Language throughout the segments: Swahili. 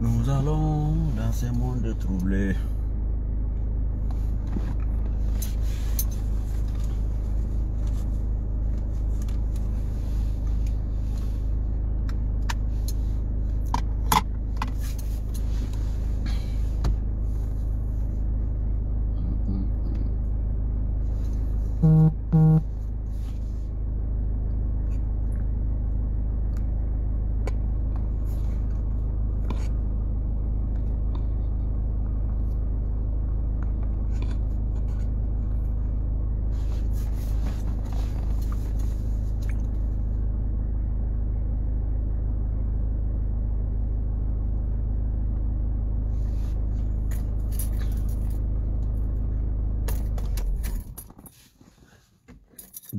Nous allons dans ce monde troublé.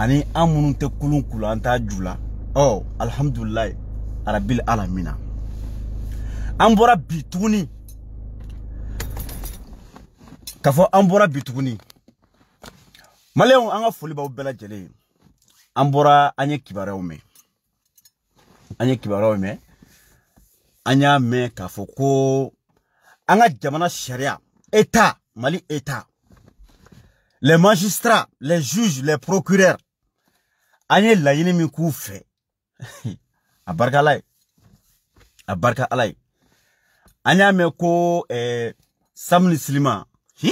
ani an minnu tɛ kulun kula an t'a ju la ɔ alihamudulilayi arabili alamina an bɔra bi tuguni k'a fɔ an bɔra bi tuguni maliyɛnw an ka foli b'aw bɛɛ lajɛlen ye an bɔra an ye kibaruyaw mɛn an ko an ka jamana sariya eta mali eta les magistrats les juges les procureurs an ye laɲini min k'u fɛ a barika ala ye a barika ala ye an y'a mɛn ko eh, samu ni silima hi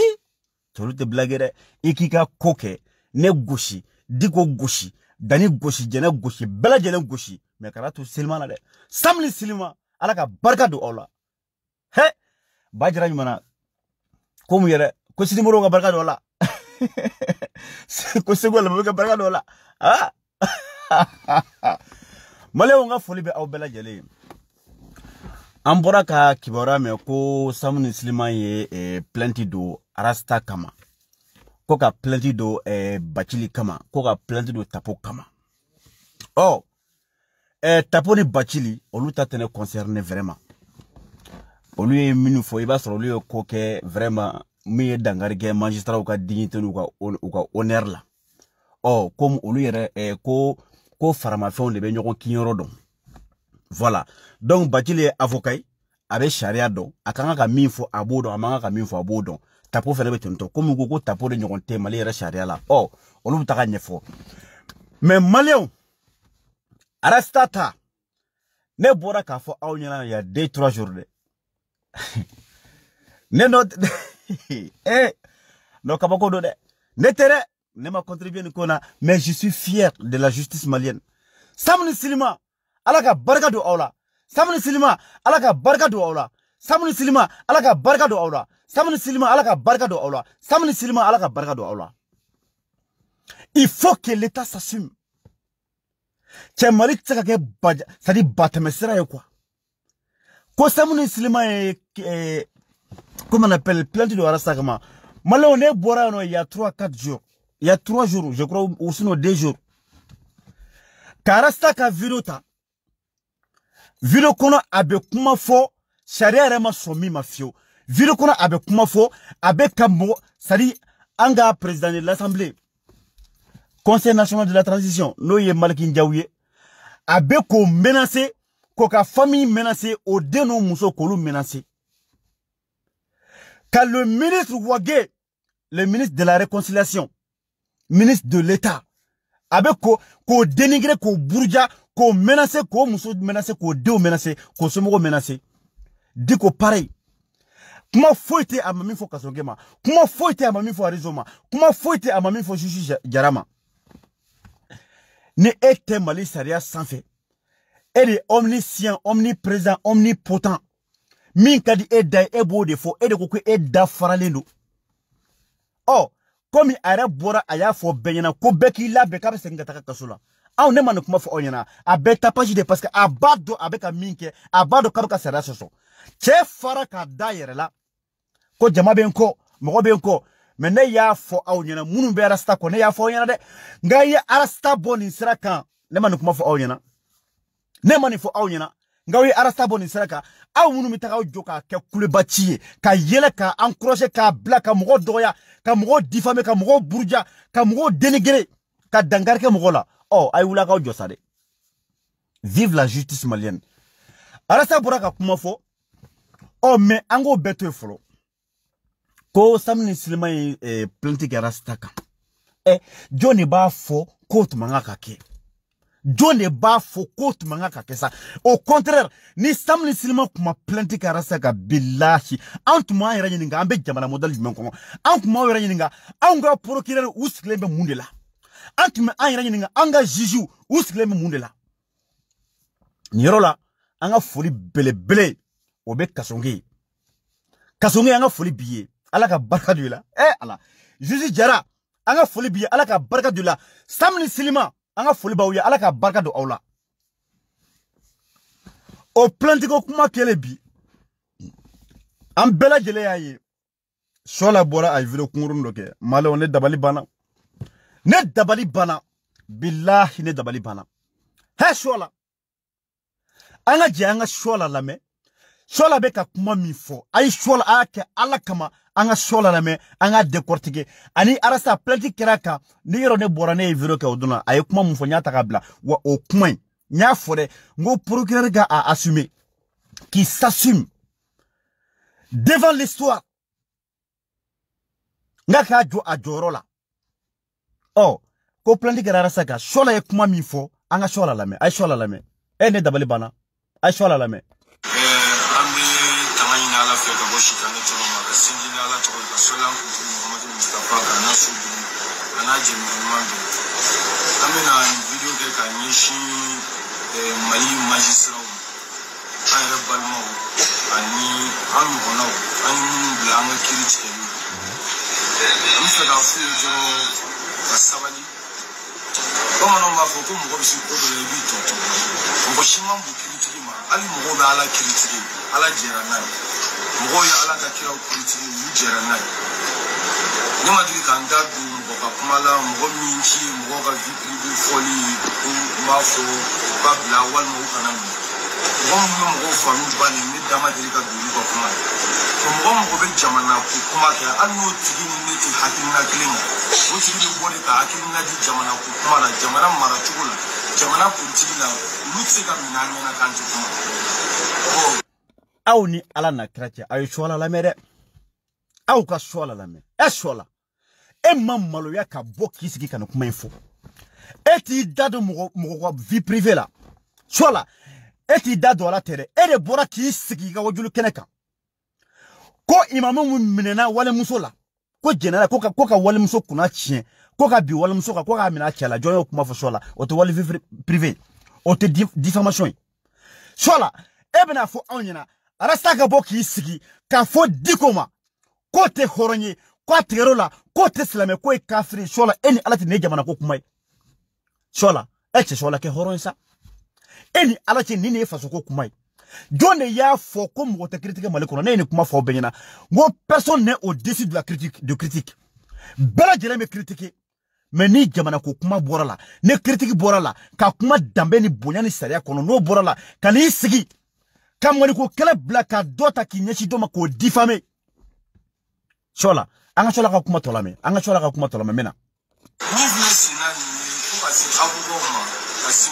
tolu tɛ bilage dɛ i k'i ka ko kɛ ne gosi diko gosi dani gosi jɛnɛ gosi bɛɛ lajɛlen gosi mɛ kana to selima na dɛ samu ni silima ala ka barika don aw la he ba jira ɲumana ko mun yɛrɛ ko sinimorow ka barika don aw la ko segu lamɛn ka barika don aw la ah maliyɛnw ka foli bɛ aw bɛɛ lajɛlen an bɔra ka kibaruya mɛn ko samu ni siliman ye eh, plɛnti don arasta kama ko ka plɛnti don eh, bacili kama ko ka plɛnti don tapo kama ɔ oh, eh, tapo ni bacili olu ta tɛnɛ concerne vraiment olu ye minnu fɔ i b'a sɔrɔ olu ye ko kɛ vraiment min ye dankarikɛ magistraw ka dignité n'u ka honneur la ɔ komi olu yɛrɛ eh, ko ko faramafɛnw de bɛ ɲɔgɔn kinyɔrɔ dɔn voilà donc bacili ye avocat ye a bɛ sariya dɔn a ka kan ka min fɔ a b'o dɔn a man kan ka min fɔ a b'o dɔn tapo fɛnɛ bɛ tentɔ komi ko ko tapo de ɲɔgɔn tɛ mali yɛrɛ sariya la ɔ olu bɛ taga ɲɛfɔ mais maliyɛnw arasta ta ne bɔra k'a fɔ aw ɲɛna ya deux trois jours dɛ ne nɔ eh nɔ kabako don dɛ ne tɛ dɛ ne ma contribué nin mais je suis fier de la justice malienne samu silima alaka ka do aula. silima alaka ka do aula. silima alaka ka do aula. silima alaka ka do aula. samu silima alaka ka do aula. il faut que l'état s'assume Tiens, mali tɛ se ka kɛ ba c'est à quoi ko samu silima ye comment on appelle plein de warasakama maliyɛnw ne bɔra yen il y quatre jours il y a trois jours, je crois, ou sinon deux jours. Karasta ka video ta. abe kuma fo, sharia ma mafio. a kuma président de l'assemblée, conseil national de la transition, noye ye Maliki Abeko ye, famille menace, o deno n'o muso menace. Ka le ministre Wage, le ministre de la réconciliation, ministre de l'État. Abeko ko denigre k'o menace k'o menacer k'o muso menacer k'o deu menacer k'o menace menacer Diko pareil kuma faut-il a ma min fɔ ma kuma foyi a kuma a ma min fɔ Juju Jara ma omniscient omniprésent omnipotent min ka di e da e b'o de e de ko e da oh komi a yɛrɛ bɔra a y'a fɔ bɛɛ ɲɛna ko bɛɛ k'i labɛn k'a bɛ segin ka taga kaso la anw ah, ne ma nin kuma fɔ aw ɲɛna a ah, bɛɛ tapasi de parce que a b'a dɔn a bɛ ka min kɛ a b'a dɔn k'a bɛ ka sariya sɔsɔ cɛ fara k'a da yɛrɛ la ko jama bɛ n kɔ mɔgɔ bɛ n kɔ mɛ ne y'a fɔ aw ɲɛna minnu bɛ arasta kɔ ne y'a fɔ aw ɲɛna dɛ nka ye arasta bɔ nin sira kan ne ma nin kuma fɔ aw ɲɛna ne ma nin fɔ aw ɲɛna nka arasta bɔ nin aw minnu bɛ taga aw jɔ k'a ka yɛlɛ ka encourager k'a bila ka mɔgɔw dɔgɔya ka mɔgɔw diffamer ka mɔgɔw buruja ka mɔgɔw dénigrer ka dankari kɛ mɔgɔ la ɔ a ye wuli a k'aw jɔ sa vive la justice malienne arasta bɔra ka kuma fɔ ɔ mɛ an k'o e, e, eh, bɛɛ to ko sami ni silima eh, plainte arasta kan ɛ eh, jɔn b'a fɔ k'o tun ka kɛ jɔn de b'a fɔ ko tuma ka ka kɛ sa au contraire ni samu ni silima kuma plainte kɛra sa ka bilahi an tun b'an yɛrɛ ɲininka an bɛ jamana modèle jumɛn kɔnɔ an tun b'aw yɛrɛ ɲininka anw ka procureur u sigilen bɛ mun de la an tun bɛ an yɛrɛ ɲininka an ka juges u sigilen bɛ mun de la nin yɔrɔ la an ka foli belebele o bɛ kasonge ye kasonge an ka foli b'i ye ala ka barika don i la ɛ eh, ala juge jara an ka foli b'i ye ala ka barika don i la samu ni silima an ka foli b'aw ye ala ka barika don aw la o kuma kelen bi an bɛɛ lajɛlen y'a ye sola bora a ye video kunkurunin dɔ kɛ ne dabali banna ne dabali banna bilahi ne dabali banna hɛ sɔla an ka jɛ an ka sɔla lamɛn ka kuma min fo a ye sɔla a ala kama anga ka sɔ la lamɛn an k'a ani arasa plenty kiraka ni yoro ne bɔra ne ye video kɛ o kuma mun fɔ ta ka wa o kuma in n y'a fɔ procureur ka a assumer qui s'assume devant l'histoire nga ka jo a jɔyɔrɔ la ɔ ko plenty kɛra arasa kan sɔ la ye kuma min fɔ an ka la me ay ye la me ene dabali bana ay ye la me jɛmɛ ɲuman bɛɛ an bɛna nin video kɛ ka ɲɛsin mali magisiraw an yɛrɛ balimaw ani an ɲɔgɔnnaw an ye minnu bila an ka kiri tigɛli an bɛ fɛ k'a f'u ye dɔrɔn ka sabali bamananw b'a fɔ ko mɔgɔ bɛ se ko dɔ la i b'i tɔtɔ mɔgɔ si man bon kiritigi ma hali mɔgɔw bɛ ala kiritigi ala jɛra n'a ye mɔgɔw ye ala ka kiraw kiritigi u jɛra n'a ye ne ma deli ka n da don mɔgɔ ka kuma la mɔgɔ min ci mɔgɔ ka fɔli ko n b'a fɔ u ka bila walima u kana mɔgɔ bɛ mɔgɔw faamu ne da ma deli ka don olu ka kuma la mɔgɔ mɔgɔ bɛ jamana ko kuma kɛ hali n'o tigi ni ne tɛ hakilina kelen kan o tigi bɛ bɔ de ka hakilina di jamana ko kuma la jamana la jamana politigi la olu tɛ se ka minɛ an ɲɛna k'an tɛ kuma. aw ni ala na kira cɛ a ye lamɛn dɛ aw ka lamɛn ɛ e ma maloya ka bo k'i sigi kuma in fɔ e t'i da don mɔgɔ mɔgɔ vie privée la soit la e da don a la tɛ dɛ e de bɔra k'i sigi i ka wajulu kɛnɛ ko imamu mun minɛna walimuso ko jɛnɛra ko ka ko ka walimuso kunna tiɲɛ ko ka bin walimuso kan ko k'a minɛ a cɛ kuma fɔ soit o tɛ wali vie privée o tɛ diffamation ye soit la e bɛna fɔ anw arasta ka bo k'i sigi k'a fɔ diko k'o te hɔrɔn kwa tigero la k'o tɛ silamɛ ko ye kafiri sɔla e ni ala tɛ nin ye jamana ko kuma ye sɔla e cɛ sɔla kɛ hɔrɔn ye sa e ni ala cɛ nin de faso ko kuma ye jɔn de y'a fɔ ko mɔgɔ tɛ critiquer mali ne ye nin kuma fɔ aw bɛɛ ɲɛna n ko personne n'est au dessus de la critique de critique bɛɛ lajɛlen bɛ critiquer mɛ ni jamana ko kuma bɔra la ni critique bɔra la ka kuma dambe ni bonya ni sariya kono n'o bɔra la ka n'i sigi ka mɔniko kɛlɛ bila blaka dota ta k'i ɲɛsin dɔ ma k'o diffamer sɔla an ka sɔla ka kuma tɔ lamɛn an ka sɔla ka kuma tɔ lamɛn mɛna min fɛnɛ senna nin ye fo ka se abubaw ma ka se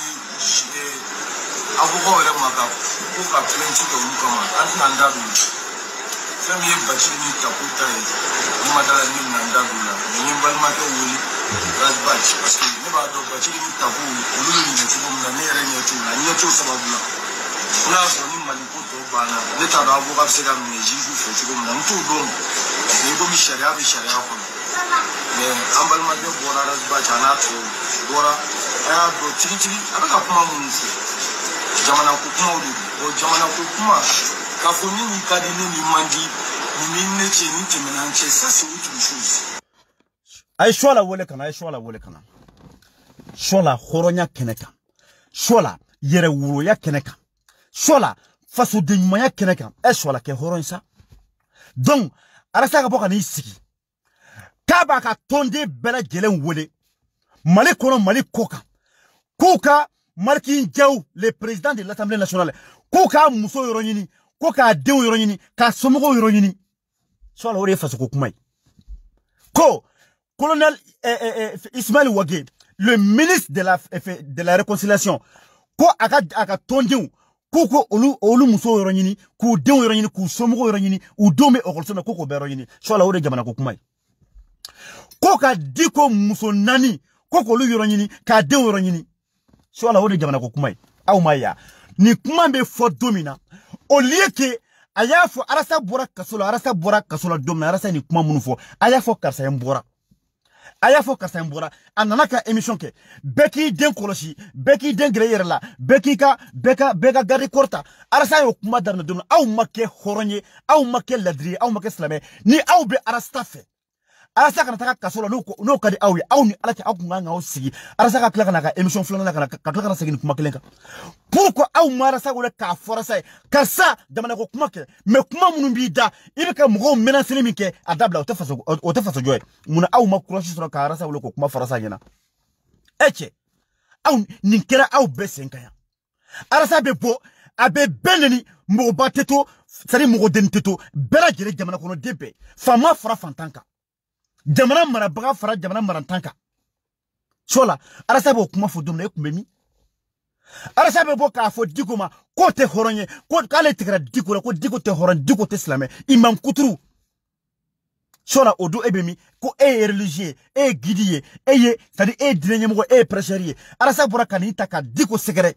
abubaw yɛrɛ ma ka ko ka plɛnti kɛ olu kama an tɛna n da don fɛn min ye basi ni tako ta ye ne ma dala ne bɛna n da don o la mɛ n ye n balimakɛ wele ras bach parce que ne b'a dɔn basi ni tako olu bɛ ɲɛ cogo min na ne yɛrɛ ɲɛ t'o la n ɲɛ t'o sababu la n'a y'a sɔrɔ ni maliko tɔ banna ne t'a dɔn abubaw bɛ se ka minɛ jizu fɛ cogo min na n t'o dɔn ni komi sariya bɛ sariya kɔnɔ an balimakɛ bɔra arazbaji a n'a tɔw bɔra a y'a dɔn tigitigi a bɛ ka kuma minnu fɔ jamana kumaw de don jamana ko kuma k'a fɔ ni ka di ne nin man di nin bɛ ne cɛ nin tɛmɛna n cɛ ça c'est autre chose. a ye suwala wele ka na a ye suwala wele ka na suwala hɔrɔnya kɛnɛ kan suwala yɛrɛwoloya kɛnɛ kan suwala fasodenɲumanya kɛnɛ kan ɛ suwala kɛ hɔrɔn ye sa donc arasa ka bɔ ka n'i sigi k'a b'a ka tɔnden bɛɛ lajɛlen wele mali kɔnɔ mali kɔ kan k'u ka mariki le président de l'assemblée nationale k'u k'a muso yɔrɔ ɲini ko k'a denw yɔrɔ ɲini k'a somɔgɔw yɔrɔ ɲini sɔɔla o de ye fasoko kuma ye ko colonel eh, eh, ismail wage le ministre de la, de la réconciliation ko a ka, a ka tɔndenw k'u olu olu musow yɔrɔ ɲini k'u denw yɔrɔ ɲini k'u somɔgɔw yɔrɔ ɲini u denw bɛ ekɔliso la ko k'o bɛɛ yɔrɔ jamana ko kuma ye ko muso naani ko k'olu yɔrɔ ɲini k'a denw yɔrɔ ɲini sɔla o jamana ko kuma ye aw ma kuma bɛ fɔ don min na arasa bɔra kaso arasa bɔra kaso la arasa ye kuma minnu fɔ a y'a a y'a fɔ karisa in bɔra a nana ka émission kɛ bɛɛ k'i den kɔlɔsi bɛɛ k'i den gɛrɛ i yɛrɛ la bɛɛ k'i ka bɛɛ ka bɛɛ ka garde corps ta arasa y'o kuma daminɛ don min na aw ma kɛ hɔrɔn ye aw ma kɛ ladiri ye aw ma kɛ silamɛ ni aw bɛ arasta fɛ arasa kana taka kasola la n'o ka di aw ni ala cɛ aw kun sigi alasa ka tila na ka émission filanan ka na ka tila na segin kuma kelen kan pourquoi aw ma alasa wele k'a fɔ alasa ye karisa jamana ko kuma kɛ mɛ kuma minnu b'i da i bɛ ka mɔgɔw menaceli min kɛ a dabila o tɛ faso o ka alasa wele k'o kuma fɔ alasa ɲɛna e cɛ aw nin kɛra aw bɛɛ sen kan yan alasa bɛ bɔ a bɛ bɛɛ neni mɔgɔba tɛ jamana kɔnɔden bɛɛ faama fara fantan jamana marabaga fara jamana marantanka kan sola arasa b'o kuma fo don e min na arasa bɛ bɔ k'a fɔ diko k'o tɛ hɔrɔn ko k'ale tigɛra diko ko diko tɛ hɔrɔn diko tɛ silamɛ imam kuturu sola o don e ko e religieux e ye e ye e c'est e ye diinɛ e ye arasa bɔra ka nin ta ka diko sɛgɛrɛ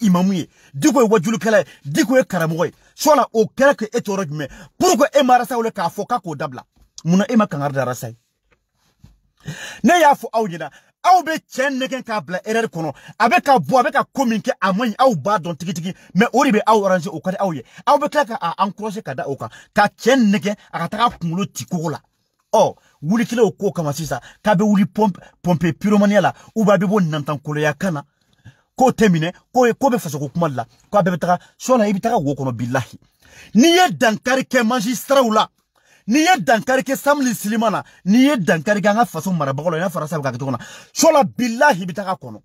imamu ye diko ye wajulikɛla ye diko ye o kɛra k'e to yɔrɔ e ma arasa k'a fɔ k'a k'o dabila muna e ma kangari dara ne y'a fɔ aw ɲɛna aw be cɛ nɛgɛn k'a bla erɛri kɔnɔ a bɛ ka bɔ a ka ko min kɛ a man ɲi aw b'a dɔn tigitigi mɛ o de ye aw bɛ tila a encourage ka da ka cɛ nɛgɛn a ka taga kunkolo ti kogo la kama sisan k'a bɛ wuli pɔnpe pɔnpe la u b'a bɛ bɔ nantankoloya kan k'o tɛ k'o ye k'o bɛ la k'a bɛɛ bɛ taga sɔɔni i bɛ taga wo dankari kɛ mansin siraw la n'i ye dankari kɛ samli silima na n'i ye dankari kɛ an ka faso marabagaw la i n'a fɔra sa ka kɛ cogo na sɔla bilahi i bɛ taga kɔnɔ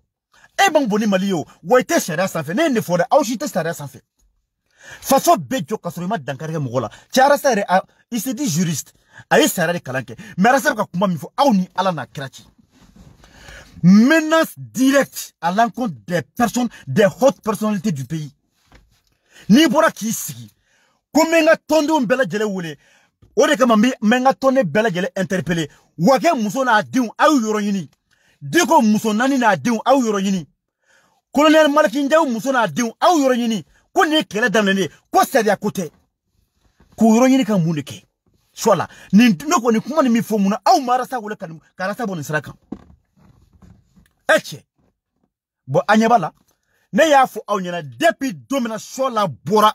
e man bon ni mali ye o wa i tɛ sariya sanfɛ ne ye nin fɔ dɛ aw si tɛ sariya sanfɛ faso bɛ jɔ ka sɔrɔ i ma dankari kɛ mɔgɔ la cɛ arasa yɛrɛ i se di juriste a ye sariya de kalan kɛ mɛ arasa bɛ ka kuma min fɔ aw ni ala n'a kira cɛ menace directe à l'encontre des personnes, des hautes personnalités du pays. N'i bɔra k'i sigi ko n bɛ n ka tɔndenw bɛɛ lajɛlen wele o de kama n bɛ n bela gele bɛɛ lajɛlen interpele wakɛ muso n'a adiun a y'u yɔrɔ ɲini diko muso nani n'a adiun a y'u yɔrɔ ɲini kolonɛli maliki jaw muso n'a adiun a y'u yɔrɔ ɲini ko nin ye kɛlɛ daminɛlen ye ko sariya Kwa yoro yini yɔrɔ ɲini ka mun de kɛ suwa ni nin ne kɔni kuma nin min fɔ mun na aw ma arasa Bo ka arasa bɔ nin eh, a ɲɛ b'a la ne y'a fɔ aw ɲɛna depi don min na suwa la bɔra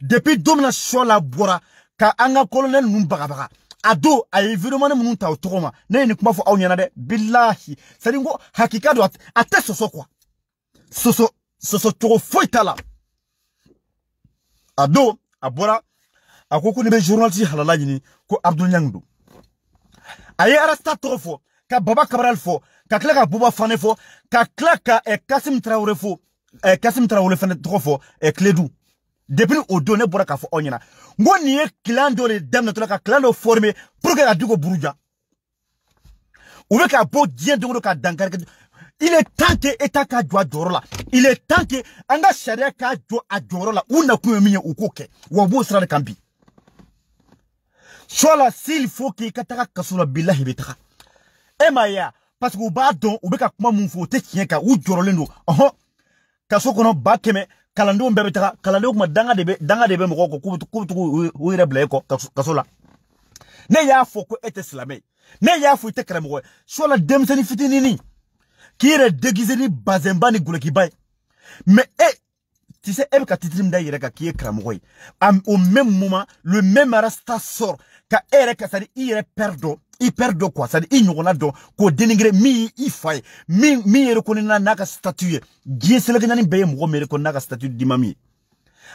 depi domina min bora ka an ka kolonɛli ninnu bagabaga a don a ye vidéoman minnu ta o tɔgɔ ma ne ye nin kuma fɔ aw ɲɛna dɛ bilahi c'est ko hakika don a tɛ sɔsɔ kuwa sɔsɔ sɔsɔ cogo foyi t'a la a don a bɔra a ko ko ne bɛ journaliste halala ɲini ko abudul ɲang a ye arasta tɔgɔ fɔ ka baba kabarali fɔ ka tila ka buba fane fɔ ka tila ka eh, kasim tarawele fɔ eh, kasim tarawele fana tɔgɔ fɔ eh, depuis au don ne bɔra k'a fɔ aw ɲɛna n ko clan ye kilan former pour que la du ko buruja u bɛ ka bɔ diɲɛ don o il est temps que état k'a jɔ la il est temps que anda ka sariya k'a a jɔyɔrɔ la u nakun ye min wa u b'o sira de kan bi soit la s'il faut que kataka ka taga kaso la bilahi eh, parce que u b'a dɔn u bɛ ka kuma min fɔ o tɛ u jɔrɔlen don ɔhɔn kaso kɔnɔ ba kalandenw bɛɛ bɛ taga kalandenw kuma danga de bɛ danga de bɛ mɔgɔw kɔ k'u bɛ tugu u yɛrɛ bila ne y'a fɔ ko e tɛ ne y'a fɔ i tɛ karamɔgɔ ye suwala denmisɛnnin fitinin k'i yɛrɛ déguisé ni bazɛnba ni gulokiba ye mɛ e tu sais e ka titiri da i yɛrɛ kan k'i ye au même moment le même arastator ka e ka c'est à dire hyper dɔ quoi c'est à dire i ɲɔgɔnna dɔ k'o denigre min y'i fa ye min min yɛrɛ ko ne na n'a ka statut ye diɲɛ selekɛɲani bɛɛ ye mɔgɔ ka statut d'i ma min ye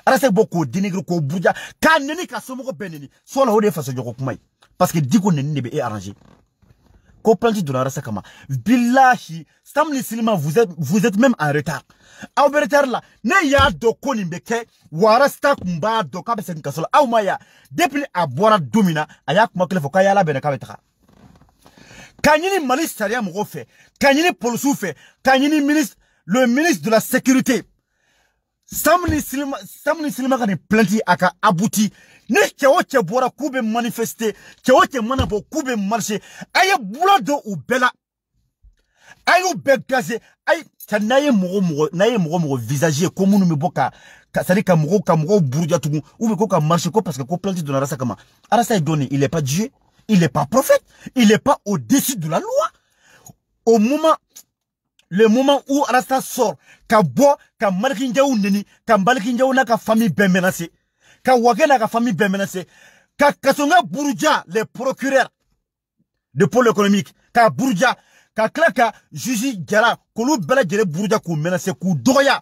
arase k'o dénigrer k'o buruja k'a nɛni ka somɔgɔw bɛɛ nɛni la o de ye fasojɔgɔ kuma ye parce que diko ni de bɛ e arranger ko plainte donna arase kama bilahi sam silima vous êtes vous êtes même en retard aw bɛ retard la ne y'a dɔn ko nin bɛ kɛ wa arase ta kun b'a dɔn k'a bɛ segin kaso la aw ma y'a depuis a bɔra don min na a y'a kuma k'a ɲini mali sariya mɔgɔw police k'a ɲini polisiw ministre le ministre de la sécurité Samni ni silima samu ni silima ka nin a abouti ni cɛ o cɛ bɔra k'u bɛ manifester cɛ o que mana bɔ k'u bɛ marcher a ye bula don u bɛɛ la a y'u bɛɛ gaze ayi sadi n'a ye mɔgɔ mɔgɔ n'a ye mɔgɔ mɔgɔ visage ye ko tout bɛ bɔ ka ka ka mɔgɔw ka mɔgɔw ou bien ko ka marcher ko parce que ko plainte donna arasa kama arasa ye dɔɔni il est pas dieu il n'est pas prophète. Il n'est pas au-dessus de la loi. Au moment, le moment où Arasta sort, quand bo, quand Maliki neni, quand Maliki n'a famille bien menacée, quand n'a ka famille bien menacée, quand Kasonga Bourdia, le procureur de pôle économique, quand Bourdia, quand tila ka juge Jara, k'olu bela Bourdia menacé, kou Doya.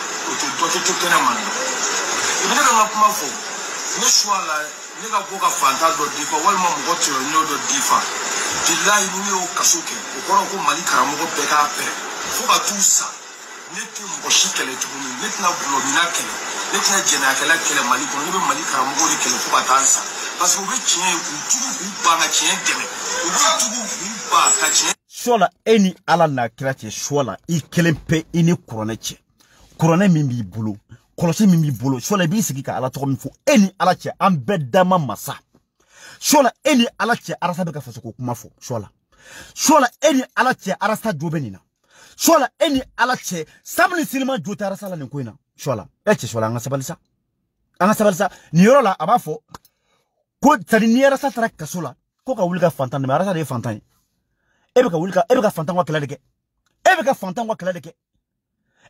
o tɛ dɔ tɛ to kɛnɛma nin i bɛ ne ka n ka kuma fɔ ne suwa la ne ka bɔ ka fantan dɔ difa walima mɔgɔ tɔɲɔnlen dɔ difa bilahi ni ne y'o kaso kɛ o kɔrɔ ko mali karamɔgɔ bɛɛ k'a pɛrɛ fo ka t'u sa ne tɛ mɔgɔ si kɛlɛ tuguni ne tɛna gulɔmina kɛlɛ ne tɛna jɛnɛyakɛla kɛlɛ mali kɔnɔ ne bɛ mali karamɔgɔ de kɛlɛ fo ka taa sa parce que u bɛ tiɲɛ ye k'u jugu k'u ban ka tiɲɛ dɛmɛ u bɛ jugu k'u ban ka tiɲɛ. suwa la e ni ala n'a kira cɛ suwa la i kelen pe i ni kuranɛ cɛ. kuranɛ min b'i bolo kɔlɔsi min b'i bolo sɔla i b'i sigi ka ala tɔgɔ min fɔ e ni ala cɛ an bɛɛ dama masa sɔla e ni ala cɛ arasa bɛ ka fasoko kuma fɔ sɔla sɔla e ni ala cɛ arasa jo bɛ nin na sɔla e ni ala cɛ sabu ni jo tɛ arasa la nin ko in na sɔla e cɛ sɔla an ka sabali sa an ka sabali sa nin yɔrɔ la a b'a fɔ ko sadi ni arasa taara kaso la ko ka wuli ka fantan dɛmɛ arasa de ye fantan ye e bɛ ka wuli ka e bɛ ka fantan ka kɛlɛ de kɛ e bɛ ka fantan ka kɛlɛ de kɛ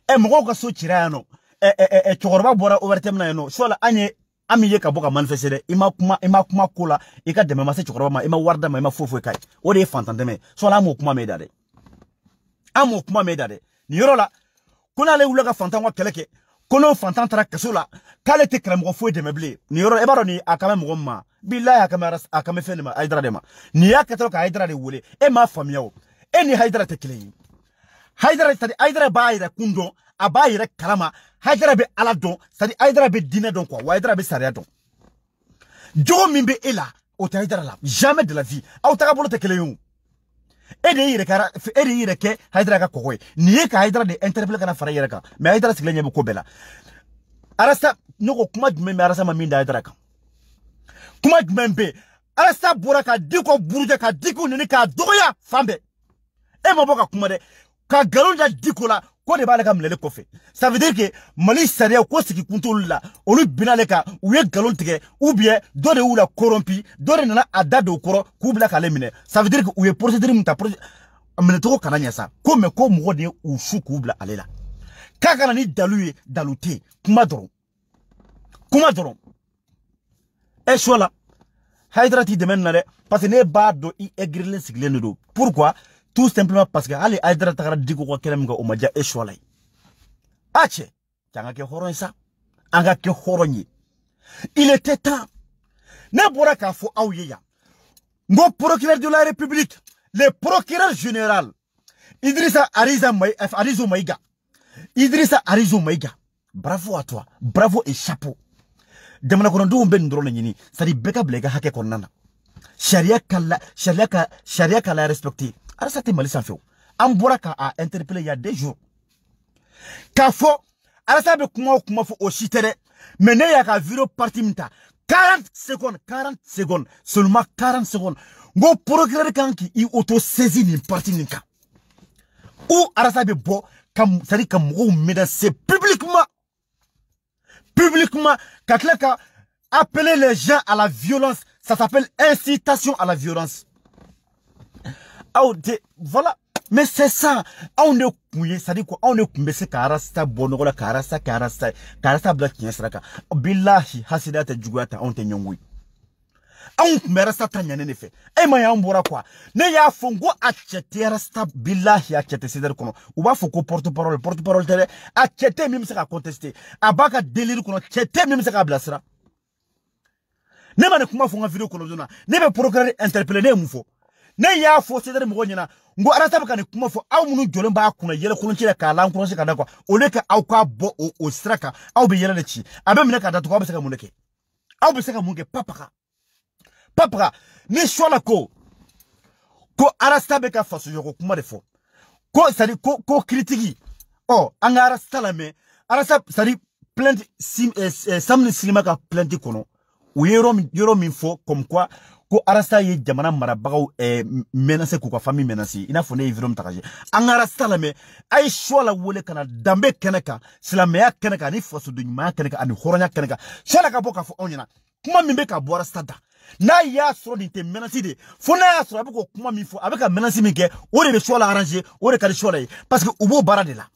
e mɔgɔw e e ka so cira yan nɔ ɛ ɛ ɛ cɛkɔrɔba bɔra ORTM na yen nɔ sɔla an ye ka bɔ ka manifeste kuma i kuma ko la ka dɛmɛ ma se ma i ma ma i ma foyi o de ye fantan dɛmɛ sɔla m'o kuma mɛn da dɛ kuma mɛn da dɛ nin la ko n'ale wulila ka fantanw ka kɛlɛ kɛ ko n'o k'ale tɛ karamɔgɔ foyi dɛmɛ bilen nin yɔrɔ i b'a dɔn nin a ma bilahi a kan bɛ a kan bɛ fɛn de ma de ma e m'a faamuya e ni hayidara tɛ kelen Haidara sadi à dire kundo b'a yɛrɛ kun dɔn a b'a yɛrɛ kalama Haidara bɛ Ala dɔn c'est-à-dire Haidara bɛ diinɛ dɔn quoi wa e o tɛ Haidara la jamais de la vie au ta tɛ kelen ye ede yire kara ede yire ke e, e ka kɔkɔ ni ka Haidara de interpeller kana fara yire ka me mais Haidara sigilen ko bela Arasa ne ko kuma jumɛn bɛ Arasa ma minda da e ka kuma jumɛn bɛ Arasa bɔra ka Diko burujɛ ka Diko nɛni k'a dɔgɔya fambe e mo boka kuma de ka galon da diko la ko de b'ale ka minɛli kɔfɛ ça veut dire que mali sariya ko sigi kun t'olu la olu bin'ale kan u ye galon tigɛ ubiyɛn dɔ de y'u la korompi dɔ de nana a da don kɔrɔ k'u bila k'ale minɛ ça veut dire que u ye procédure min ta minɛcogo kana ɲɛ sa ko mɛ ko mɔgɔ de ye u su k'u bila ale la k'a kana ni dalu ye dalu tɛ yen kuma dɔrɔn kuma dɔrɔn ɛ suwa la hayidara t'i dɛmɛ nin na dɛ parce que ne b'a dɔn i ɛgirilen sigilen de don pourquoi tout simplement parce que allez aidara tagara diko kwa kila mga umaja eshwalai ache changa ke horon sa anga ke horonye il était temps ne bora ka fo awyeya ngo procureur de la république le procureur général Idrissa Ariza Maï, Arizou Maïga Idrissa Arizou Maïga bravo à toi bravo et chapeau jamana kono ndu mbe ndoro nyini sari beka blega hake konnana sharia kala sharia ka sharia kala respecter Alisa tɛ mali interpellé il y a deux jours k'a fɔ Alisa bɛ kuma o kuma fɔ mais ne ka partie 40 secondes 40 secondes seulement 40 secondes Go ko procureur il auto saisi nin partie nin ou Alisa bo bɔ ka c'est à dire publiquement publiquement Quand quelqu'un a appeler les gens à la violence ça s'appelle incitation à la violence aw de voilà mais c'est ça anw de kun ye c'est à dire ko anw de kun bɛ se ka arasta bɔ nɔgɔ la ka arasta kɛ arasta ye ka arasta bila tiɲɛ sira kan bilahi hasidiya tɛ juguya tɛ anw tɛ ɲɔgɔn eh, ye anw ne y'a fɔ n ko a cɛ tɛ arasta bilahi a cɛ tɛ porte parole porte parole tɛ dɛ a cɛ tɛ contester a délire kɔnɔ cɛ tɛ min bɛ se ne ma nin kuma fɔ n ka video kɔnɔ ne bɛ procureur interpeller ne ye mun ne y'a fɔ sedari mɔgɔ ɲɛna n ko arasa bɛ ka nin kuma fɔ aw minnu jɔlen b'a kunna yɛlɛkolonci la k'a lankolonsi ka da kuwa o le ka aw k'a bɔ o o sira kan aw bɛ yɛlɛ de ci a bɛ minɛ k'a datugu aw bɛ se ka mun de kɛ aw bɛ se ka mun kɛ papaga papaga ni suwala ko ko arasa bɛ ka fasoɲɔgɔn kuma de fɔ ko sadi ko ko kiritiki ɔ an ka arasa lamɛn arasa sadi plainte sim eh, euh, euh, samini silima ka plainte kɔnɔ u ye minfo komkwa ko arasta ye jamana marabaga e eh, menase k'u ka fami menase ina fone fɔ ne ye vidéo tagaje an ka arasta lamɛn a ye suwa la wele ka na danbe kɛnɛ kan silamɛya kɛnɛ kan ani fasodenɲumanya kenaka kan ani hɔrɔnya kɛnɛ kan ka boka fo fɔ kuma min bɛ ka bɔ arasta da n'a y'a sɔrɔ ni te menace de fo y'a sɔrɔ abuko kuma min fɔ a bɛ ka menace min kɛ o de bɛ ka shola parce que ubo b'o la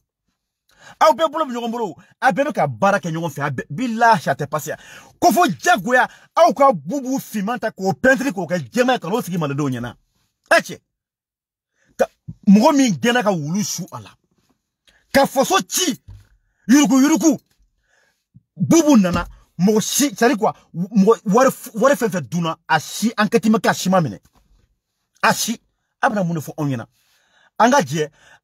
aw bɛɛ bolo bɛ ɲɔgɔn bolo aw bɛɛ bɛ ka baara kɛ ɲɔgɔn fɛ a bɛɛ bilahi a tɛ pase yan ko fo diyagoya aw ka bubu finman ta k'o pɛntiri k'o kɛ jɛma ye ka n'o sigi malidenw ɲɛna eh, ɛ cɛ ka mɔgɔ min gɛnna ka wulu su a la ka faso ci yuruku yuruku bubu nana mɔgɔ si c'est à mɔgɔ wari wari fɛn fɛn dunna a si enquête ma kɛ a si ma minɛ a si a bɛna mun de fɔ anw ɲɛna an ka jɛ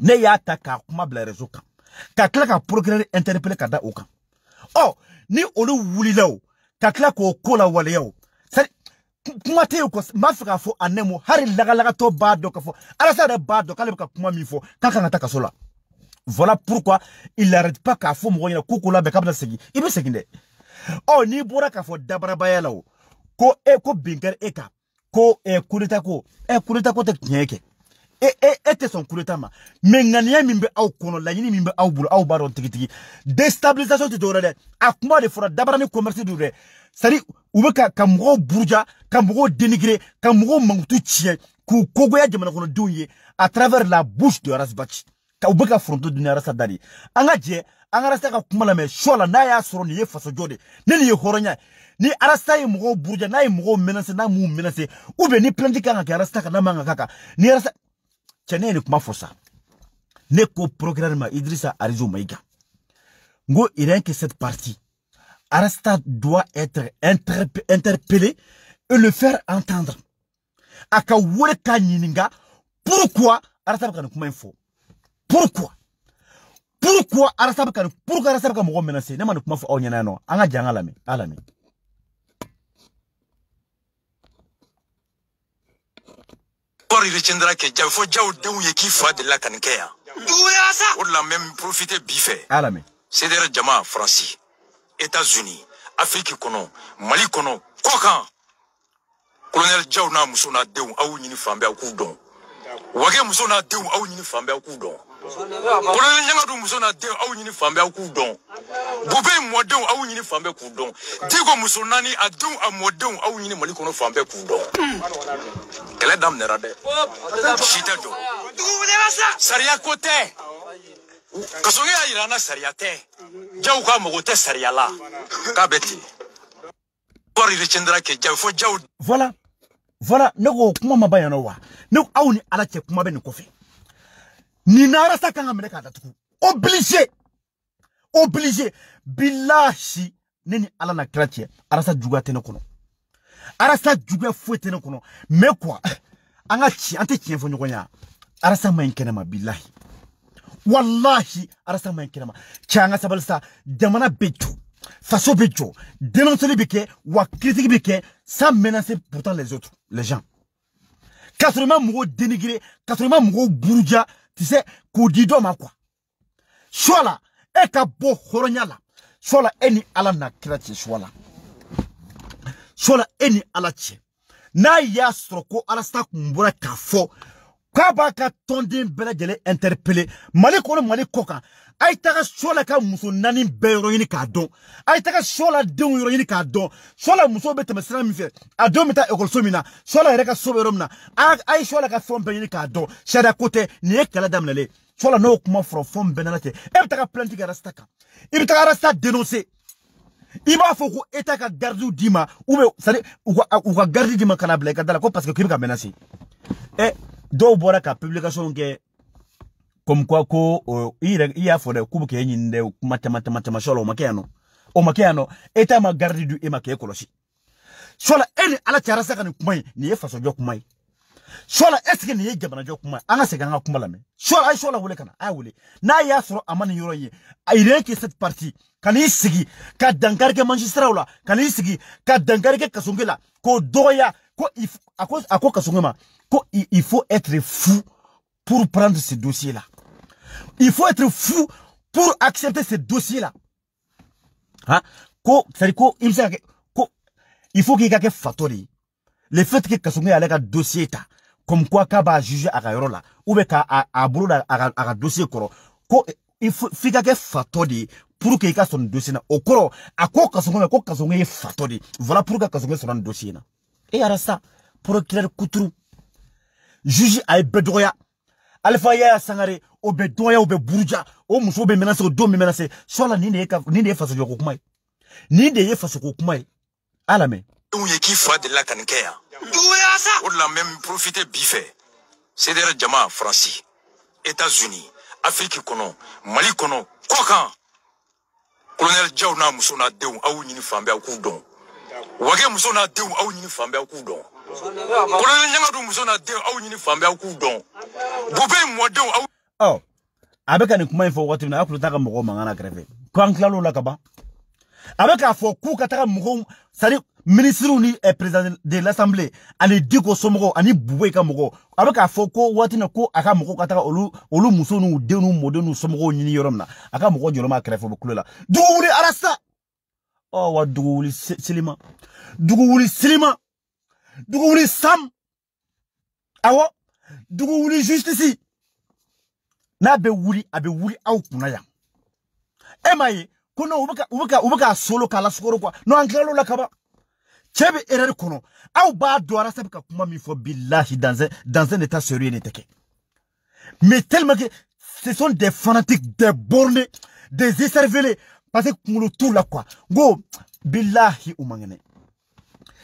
ne y'a ta k'a kuma bila rezo kan ka tila ka procureur interpeller ka da o kan ɔ ni olu wulila o ka tila k'o ko la waleya o kuma tɛ yen ko n b'a fɛ k'a fɔ a nɛmu hali lagalagatɔ b'a dɔn k'a fɔ alasa yɛrɛ b'a dɔn k'ale bɛ ka kuma min fɔ k'a kan ka taa kaso la voilà pourquoi il n'arrête pas k'a fɔ mɔgɔ ɲɛna ko ko labɛn k'a bɛna segin i bɛ segin dɛ ɔ n'i bɔra k'a fɔ dabarabaya la o ko e ko bin kɛra e kan ko ɛ eh, ko ɛ e eh, eh ko tɛ tiɲɛ kɛ Eh, eh, eh, e e e tɛ sɔn kureta ma mɛ ŋaniya min bɛ aw kɔnɔ laɲini min bɛ aw bolo aw b'a dɔn tigitigi destabilisation tɛ dɔwɛrɛ dɛ de fɔra dabara ni commerce du dɛ sadi u bɛ ka ka mɔgɔw buruja ka mɔgɔw dénigrer ka mɔgɔw mankutu tiɲɛ k'u kogoya jamana kono ye à travers la bouche de Rasbach ka u bɛ ka foronto dun ni Arasada anga ye an ka jɛ an ka Arasada ka kuma n'a y'a soro ni ye fasojɔ de ni nin ye hɔrɔnya ni arasta ye mugo burja n'a ye mugo menase n'a m'u menase ou bien ni plainte kan ka kɛ ka n'a manga kaka ni Arasada cɛnin ne nin kuma fɔ sa ne ko programme idrissa arizo Maiga n ko que cette partie arasta doit être interpellé et le faire entendre a ka wele k'a pourquoi arasta bɛ kuma in pourquoi pourquoi arasta bɛ ka nin pourquoi arasta bɛ ka menacer ne man nin kuma fɔ oh, aw ɲɛna yan nɔ an Alami. il retiendra que Jaw fo Jaw denw ye k'i fa delila ka nin kɛ yan. Duguyara de la même profiter n profiter bi fɛ. A ah, lamɛn. CDR jama États-Unis Afrique kono Mali kono kokan Colonel Jaw n'a muso n'a denw a y'u ɲini fan bɛɛ a wakɛ muso n'a denw aw ɲini fan bɛɛ aw k'u dɔn kɔlɔlɔ ɲagadu muso n'a denw aw ɲini fan bɛɛ aw k'u dɔn bobe mɔdenw aw ɲini fan bɛɛ k'u dɔn diko muso naani a denw a mɔdenw aw ɲini mali kɔnɔ fan bɛɛ k'u dɔn kɛlɛ daminɛra dɛ si tɛ jɔ sariya ko tɛ kasɔnkɛ y'a yira an na sariya tɛ jaw k'a mago tɛ sariya la k'a bɛ ten. Voilà. voilà ne kuma ma bayana wa ne ko ni ala cɛ kuma bɛ nin kɔfɛ nin narasa kan ka minɛ k'a datugu obligé obligé bilahi ne ala na kira arasa juguya tɛ ne arasa juguya foyi tɛ ne kɔnɔ mais quoi an ka tiɲɛ an tɛ tiɲɛ fɔ ma ɲi kɛnɛma bilahi walahi ma ɲi kɛnɛma cɛ an faso bɛ jɔ dénoncer bɛ kɛ wa critiquer le kɛ sans menacer pourtant les autres les gens Quatre sɔrɔ dénigrer k'a sɔrɔ bourgeois, tu sais k'o di dɔ ma quoi soit là, et ka bɔ horonyala, soit là, et ni ala n'a soit là, soit là, et ni ala cɛ n'a y'a stroko ko alasa kun interpeller a ye taga sɔ ka muso nani bɛɛ yɔrɔ ɲini k'a dɔn ay ye taga sɔ la denw k'a dɔn sɔ la musow bɛ tɛmɛ sira a denw bɛ taa ekɔliso min na sɔ ka so bɛ na a ye ka fɛn bɛɛ k'a dɔn sariya ko tɛ nin ye kɛlɛ daminɛlen sɔ n'o kuma fɔra fɛn nana ten e bɛ taga ka gardiw d'i ma ou bien c'est à dire u ka u ka gardi d'i ma ka na bila ko parce que k'i bɛ ka menacer ka publication kɛ comme quoi ko i y'a fɔ dɛ k'u uh, bɛ k'e ɲini dɛ kuma o ma eta yan nɔ o ma kɛ yan nɔ e t'a ma garidi k'e kɔlɔsi sɔla e ni ala cɛra sa ka nin kuma in nin ye mai kuma ye sɔla ɛseke nin ye jamanajɔ kuma ye an ka na y'a wele ye ay yɛrɛ cette partie ka ka dankar ke la ka n'i ka dankar ke kasungila k'o doya, ko a ko kasonge ko il faut être fou pour prendre ce dossier là il faut être fou pour accepter ce dossier-là. Hein? Il faut qu'il y ait un facteur. Le fait que Kasongo ait un dossier, comme quoi qu'il va juger à Gaïro là, ou bien qu'à Aboulou là, à un dossier, il faut qu'il y ait un facteur pour qu'il y ait son dossier là. Au coro, à quoi Kasongo là, quoi Kasongo Voilà pourquoi Kasongo est un dossier là. Et à ça, procureur Koutrou, juge à Bedroya. alifa ya sangare obe bɛ dɔgɔya o buruja o muso bɛ menase o do menase suwala ni de ye ka nin de ye fasojɔko kuma ye nin de ye fasoko kuma ye a lamɛn. ye k'i fa de la nin kɛ yan. juguya sa. o la n bɛ n profite bi fɛ jama Faransi États-Unis Afrique kono Mali kono kwaka colonel Jaw n'a muso n'a denw aw ɲini fan bɛɛ aw k'u dɔn wakɛ muso n'a denw aw ɲini fan bɔlɔlɔ ɲɛmadu muso na den aw ɲini fan bɛɛ aw k'u dɔn bobe mɔdenw aw. ɔ a bɛ ka nin kuma in fɔ wagati min na a kulo t'a ka mɔgɔw mankan na kɛrɛfɛ k'an tilal'o la ka ban a bɛ k'a fɔ k'u ka taga mɔgɔw sari minisiriw ni eh, president de l'assemblée ani diko somɔgɔw ani bube ka mɔgɔw a bɛ k'a fɔ ko waati na ko a ka mɔgɔw ka taga olu olu muso n'u denw n'u mɔdenw n'u somɔgɔw ɲini yɔrɔ min na a ka mɔgɔ jɔlen b'a kɛrɛfɛ u bɛ kulo la dugu wuli arasa ɔ oh, wa dugu wuli selima dugu wuli selima dugu wuli sam awo dugu wuli ici n'a be wuli a bɛ wuli aw kunna yan e m'a ye ko non u bɛ ka solo k'a lasugɔro non an la kaban chebe bɛ erreur au aw b'a dɔn arasa kuma min fɔ dans un état sérieux n'était tɛ mais tellement que ce sont des fanatiques des bornés des écervelés parce que tout t'u la quoi Go, billahi umangene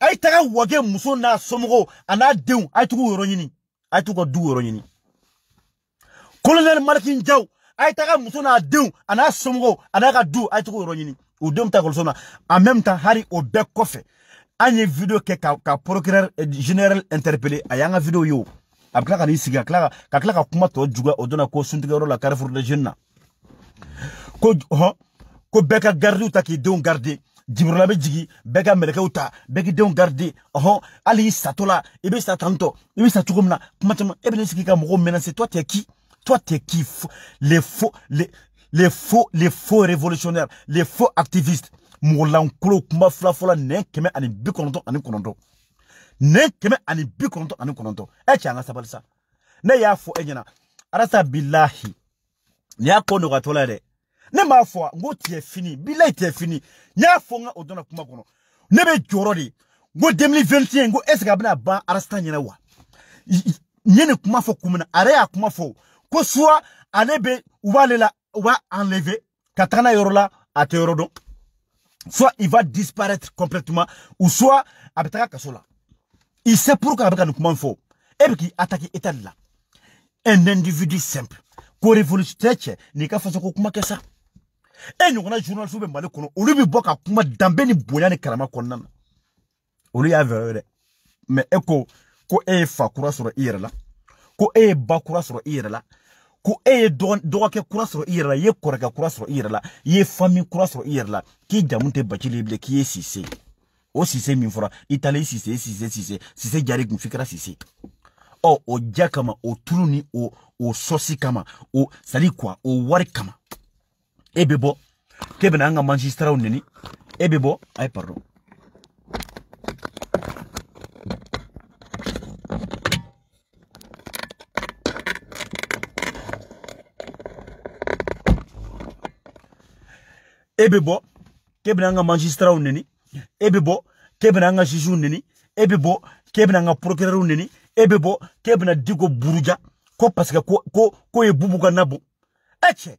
ay taga wage muso n'a somogo a n'a denw a ye t'u yɔrɔ ɲini du yɔrɔ ɲini kolonɛli mariki jaw a taga muso n'a denw a n'a somɔgɔw ka du a ye t'u yɔrɔ ɲini u denw bɛ en même temps hali o bɛɛ kɔfɛ an video kɛ ka ka procureur euh, général interpellé a video ye o ka n'i sigi ka ka ka ka kuma tɔ juguya o donna ko suntigɛyɔrɔ la carrefour de jeune ko hɔn ko bɛɛ ka ta k'i denw garder jiburula be jigi be ka Ali Satola, bɛɛ k'i denw garide la kuma e toi t'es qui toi t'es qui les faux les les faux les faux révolutionnaires les faux activistes mɔgɔlankolo kunba fila fɔlɔ nɛn kɛmɛ ani bi kɔnɔntɔn ani kɔnɔntɔn nɛn kɛmɛ ani bi kɔnɔntɔn ani kɔnɔntɔn ɛ e cɛ an ka ne y'a e bilahi y'a ko ne m'a fɔ n ko fini bilayi tigɛ fini n y'a fɔ kuma kɔnɔ ne bɛ jɔyɔrɔ de n 2021 n est ce que a bɛna arasta ɲɛna wa n kuma fɔ kun min y'a kuma fɔ ko suwa ale bɛ u la u enlever ka taga la a tɛ yɔrɔ dɔn il va disparaître complètement ou soit a bɛ il sait pourquoi a kuma in fɔ e bɛ état de un individu simple ko révolutionnaire cɛ n'i ka fasoko kuma kɛ e eh, ɲɔgɔnna journaliste bɛ mali kɔnɔ olu bɛ bɔ ka kuma danbe ni bonya ni karama kɔnɔna na olu y'a fɛ dɛ mɛ e ko ko e eh, ye fa kura sɔrɔ i yɛrɛ la ko e eh, ye ba kura sɔrɔ i yɛrɛ la ko e ye dɔgɔkɛ kura sɔrɔ i yɛrɛ la i ye kɔrɔkɛ kura sɔrɔ i yɛrɛ la i ye fami kura sɔrɔ i yɛrɛ la k'i jamu tɛ bacili ye bilen k'i ye sise o sise min fɔra i taalen i sise sise sise sise jari kun f'i kɛra sise ɔ o ja kama o tulu ni o o sɔsi kama o sali kuwa o wari kama ebe bo kebe na anga manchester ni ebe bo ay pardon ebe bo kebe na anga manchester ni ebe bo kebe na anga juju uneni ebe bo kebe na anga procureur ni ebe bo kebe na digo buruja ko parce que ko ko ko e bubuga nabu. eche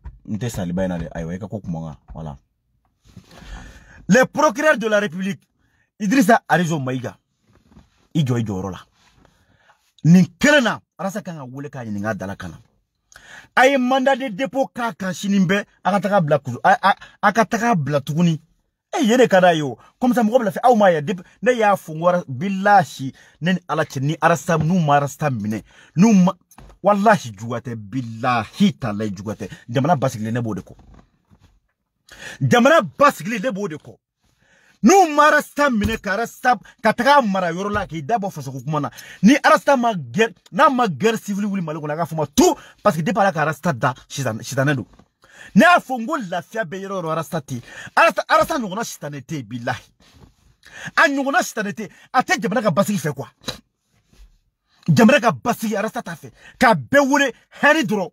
n tɛ sali ba in na dɛ ka ko kumanga wala le procureur de la république idrissa arizo maiga ijo jɔ i jɔyɔrɔ la nin kelen na arasa kan ka wele k'a ɲininka dala kan a ye mandat de dépôt k'a kan sini bɛɛ a ka taga bila a taga bila tuguni e eh, yene ka d'a ye o komisa mɔgɔ bɛ lafiya ne y'a fo n ko bilahi ni ala cɛ ni arasta n'u ma arasta bilahi talayi juguya jamana basigilen ne b'o jamana basigilen ne b'o de kɔ n'u ka arasta ka mara yɔrɔ la k'i da bɔ fasoko ni arasta ma gɛrɛ n'a ma gɛrɛ sivili wuli mali kɔnɔ a tu parce que depi ka arasta da sitanɛ ne y'a fɔ n ko lafiya bɛ yɔrɔ yɔrɔ arasa ten arasa arasa ɲɔgɔnna sitanɛ tɛ yen bilahi a ɲɔgɔnna sitanɛ tɛ a tɛ jamana ka basigi fɛ kuwa jamana ka basigi arasa ta fɛ k'a bɛɛ wele hɛri dɔrɔn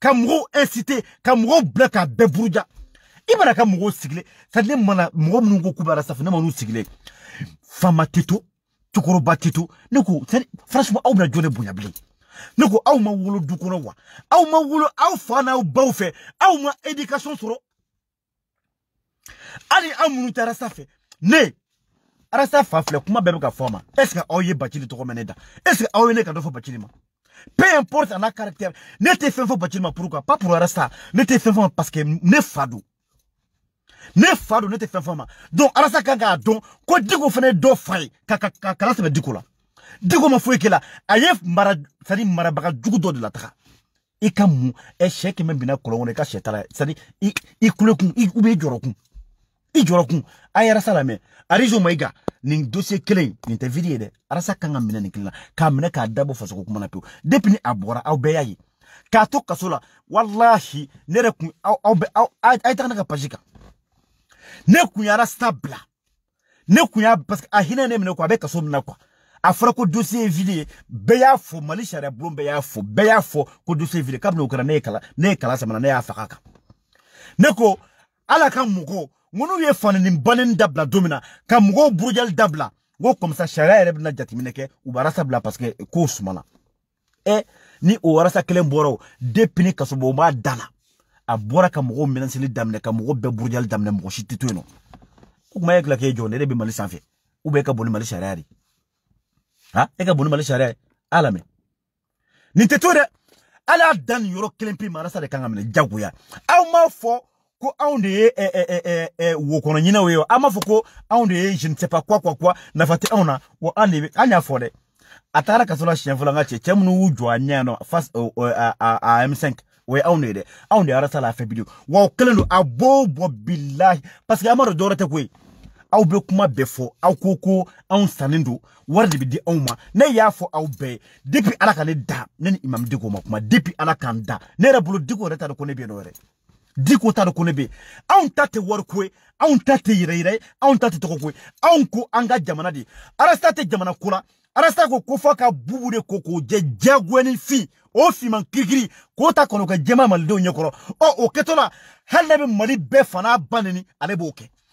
ka mɔgɔw incite ka mɔgɔw bila k'a bɛɛ buruja i mana ka mɔgɔw sigilen sadi ne mana mɔgɔ minnu ko k'u bɛ arasa fɛ ne ma n'u sigilen faama tɛ to cɛkɔrɔba tɛ to ne ko sadi franchement aw bɛna jɔn de bonya bilen ne ko aw ma wolo du kɔnɔ wa aw ma wolo aw fa n'aw baw fɛ aw ma éducation sɔrɔ hali aw minnu tɛ arasa fɛ ne arasa fa filɛ kuma bɛɛ bɛ ka fɔ a ma est aw ye bacili tɔgɔ mɛn ne da est aw ye ne ka dɔ fɔ bacili ma peu importe a n'a caractère ne tɛ fɛn fɔ bacili ma pourquoi pas pour arasa ne tɛ fɛn fɔ ma parce que ne fa don ne fa don ne tɛ fɛn fɔ ma donc arasa kan k'a dɔn ko diko fana ye dɔ fa ye ka kala sɛbɛ diko la diko ma foyi kɛla a ye mara sadi marabaga jugu dɔ de la lataga i ka mun ɛ sɛ kɛmɛ binna kɔlɔn kɔnɔ i ka sɛ taara sadi i i kulekun i u bɛ i kun i kun a ye arasa lamɛn arizo mayiga nin dossier kelen in nin tɛ vidi ye dɛ arasa kan ka minɛ nin kelen na k'a minɛ k'a dabɔ fasoko kuma na pewu depuis ni a bɔra aw bɛɛ y'a ye k'a to kaso la walahi ne yɛrɛ kun aw aw bɛ aw a ye taga ne ka page kan ne kun ye arasa bila ne kun y'a parce que a hinɛ ne minɛ kuwa a bɛ kaso min na kuwa a fɔra ko dossier vide ye y'a fɔ mali sariya bulon bɛɛ y'a fɔ bɛɛ y'a fɔ ko dossier vide kabini o ne kala ne kala kalan samana ne y'a faga ne ko ala kan mɔgɔw ngunu ye fane ni banen dabla domina kan ka mɔgɔw dabla wo n ko kɔmisa sariya yɛrɛ jati mineke u barasa bla parce que kow sumana e ni o arasa klem boro depini depuis ni kasobon b'a a bora kan mɔgɔw minɛnseli daminɛ damne kan bɛɛ be daminɛ damne si shititu no ko nɔ o kuma e k'e jɔ ne mali sanfe ou bien e ka boli mali sariya ha e ka bon mali sharia ye a lamɛn nin dan yoro yɔrɔ kelen pe marasa de kan ka minɛ jagoya aw m'a fɔ ko anw de e e eh, e eh, e eh, wo kono nyina an b'a fɔ ko anw de ye je ne sais pas quoi quoi quoi na wa ona wo an y'a fɔ dɛ a taara kaso la siɲɛ fɔlɔ an ka cɛ cɛ minnu y'u jɔ a ɲɛ yan nɔ face uh, uh, M5 we ye de ye de ye arasa la a fɛ bi de wa b'o bɔ parce que amaro b'a ko au be kuma befo au koko au sanindo anw sannen don wari de bɛ di anw ma ne y'a fɔ aw depi alaka ne da ne imam diko ma kuma depi alaka nda ne yɛrɛ bolo diko reta t'a ko ne bɛ no re diko t'a dɔn ko ne bɛ au tate ta ko au tate anw ta au tate to ko ta tɛ ko anga jamana de ara tate jamana kula ara sta ko ko f'a ka bubu de koko je jɛ diyagoyani fin o man kirikiri k'o ta kɔnɔ ka jema mal do ɔ o o ketola hali n'a bɛ mali be fana banani ale boke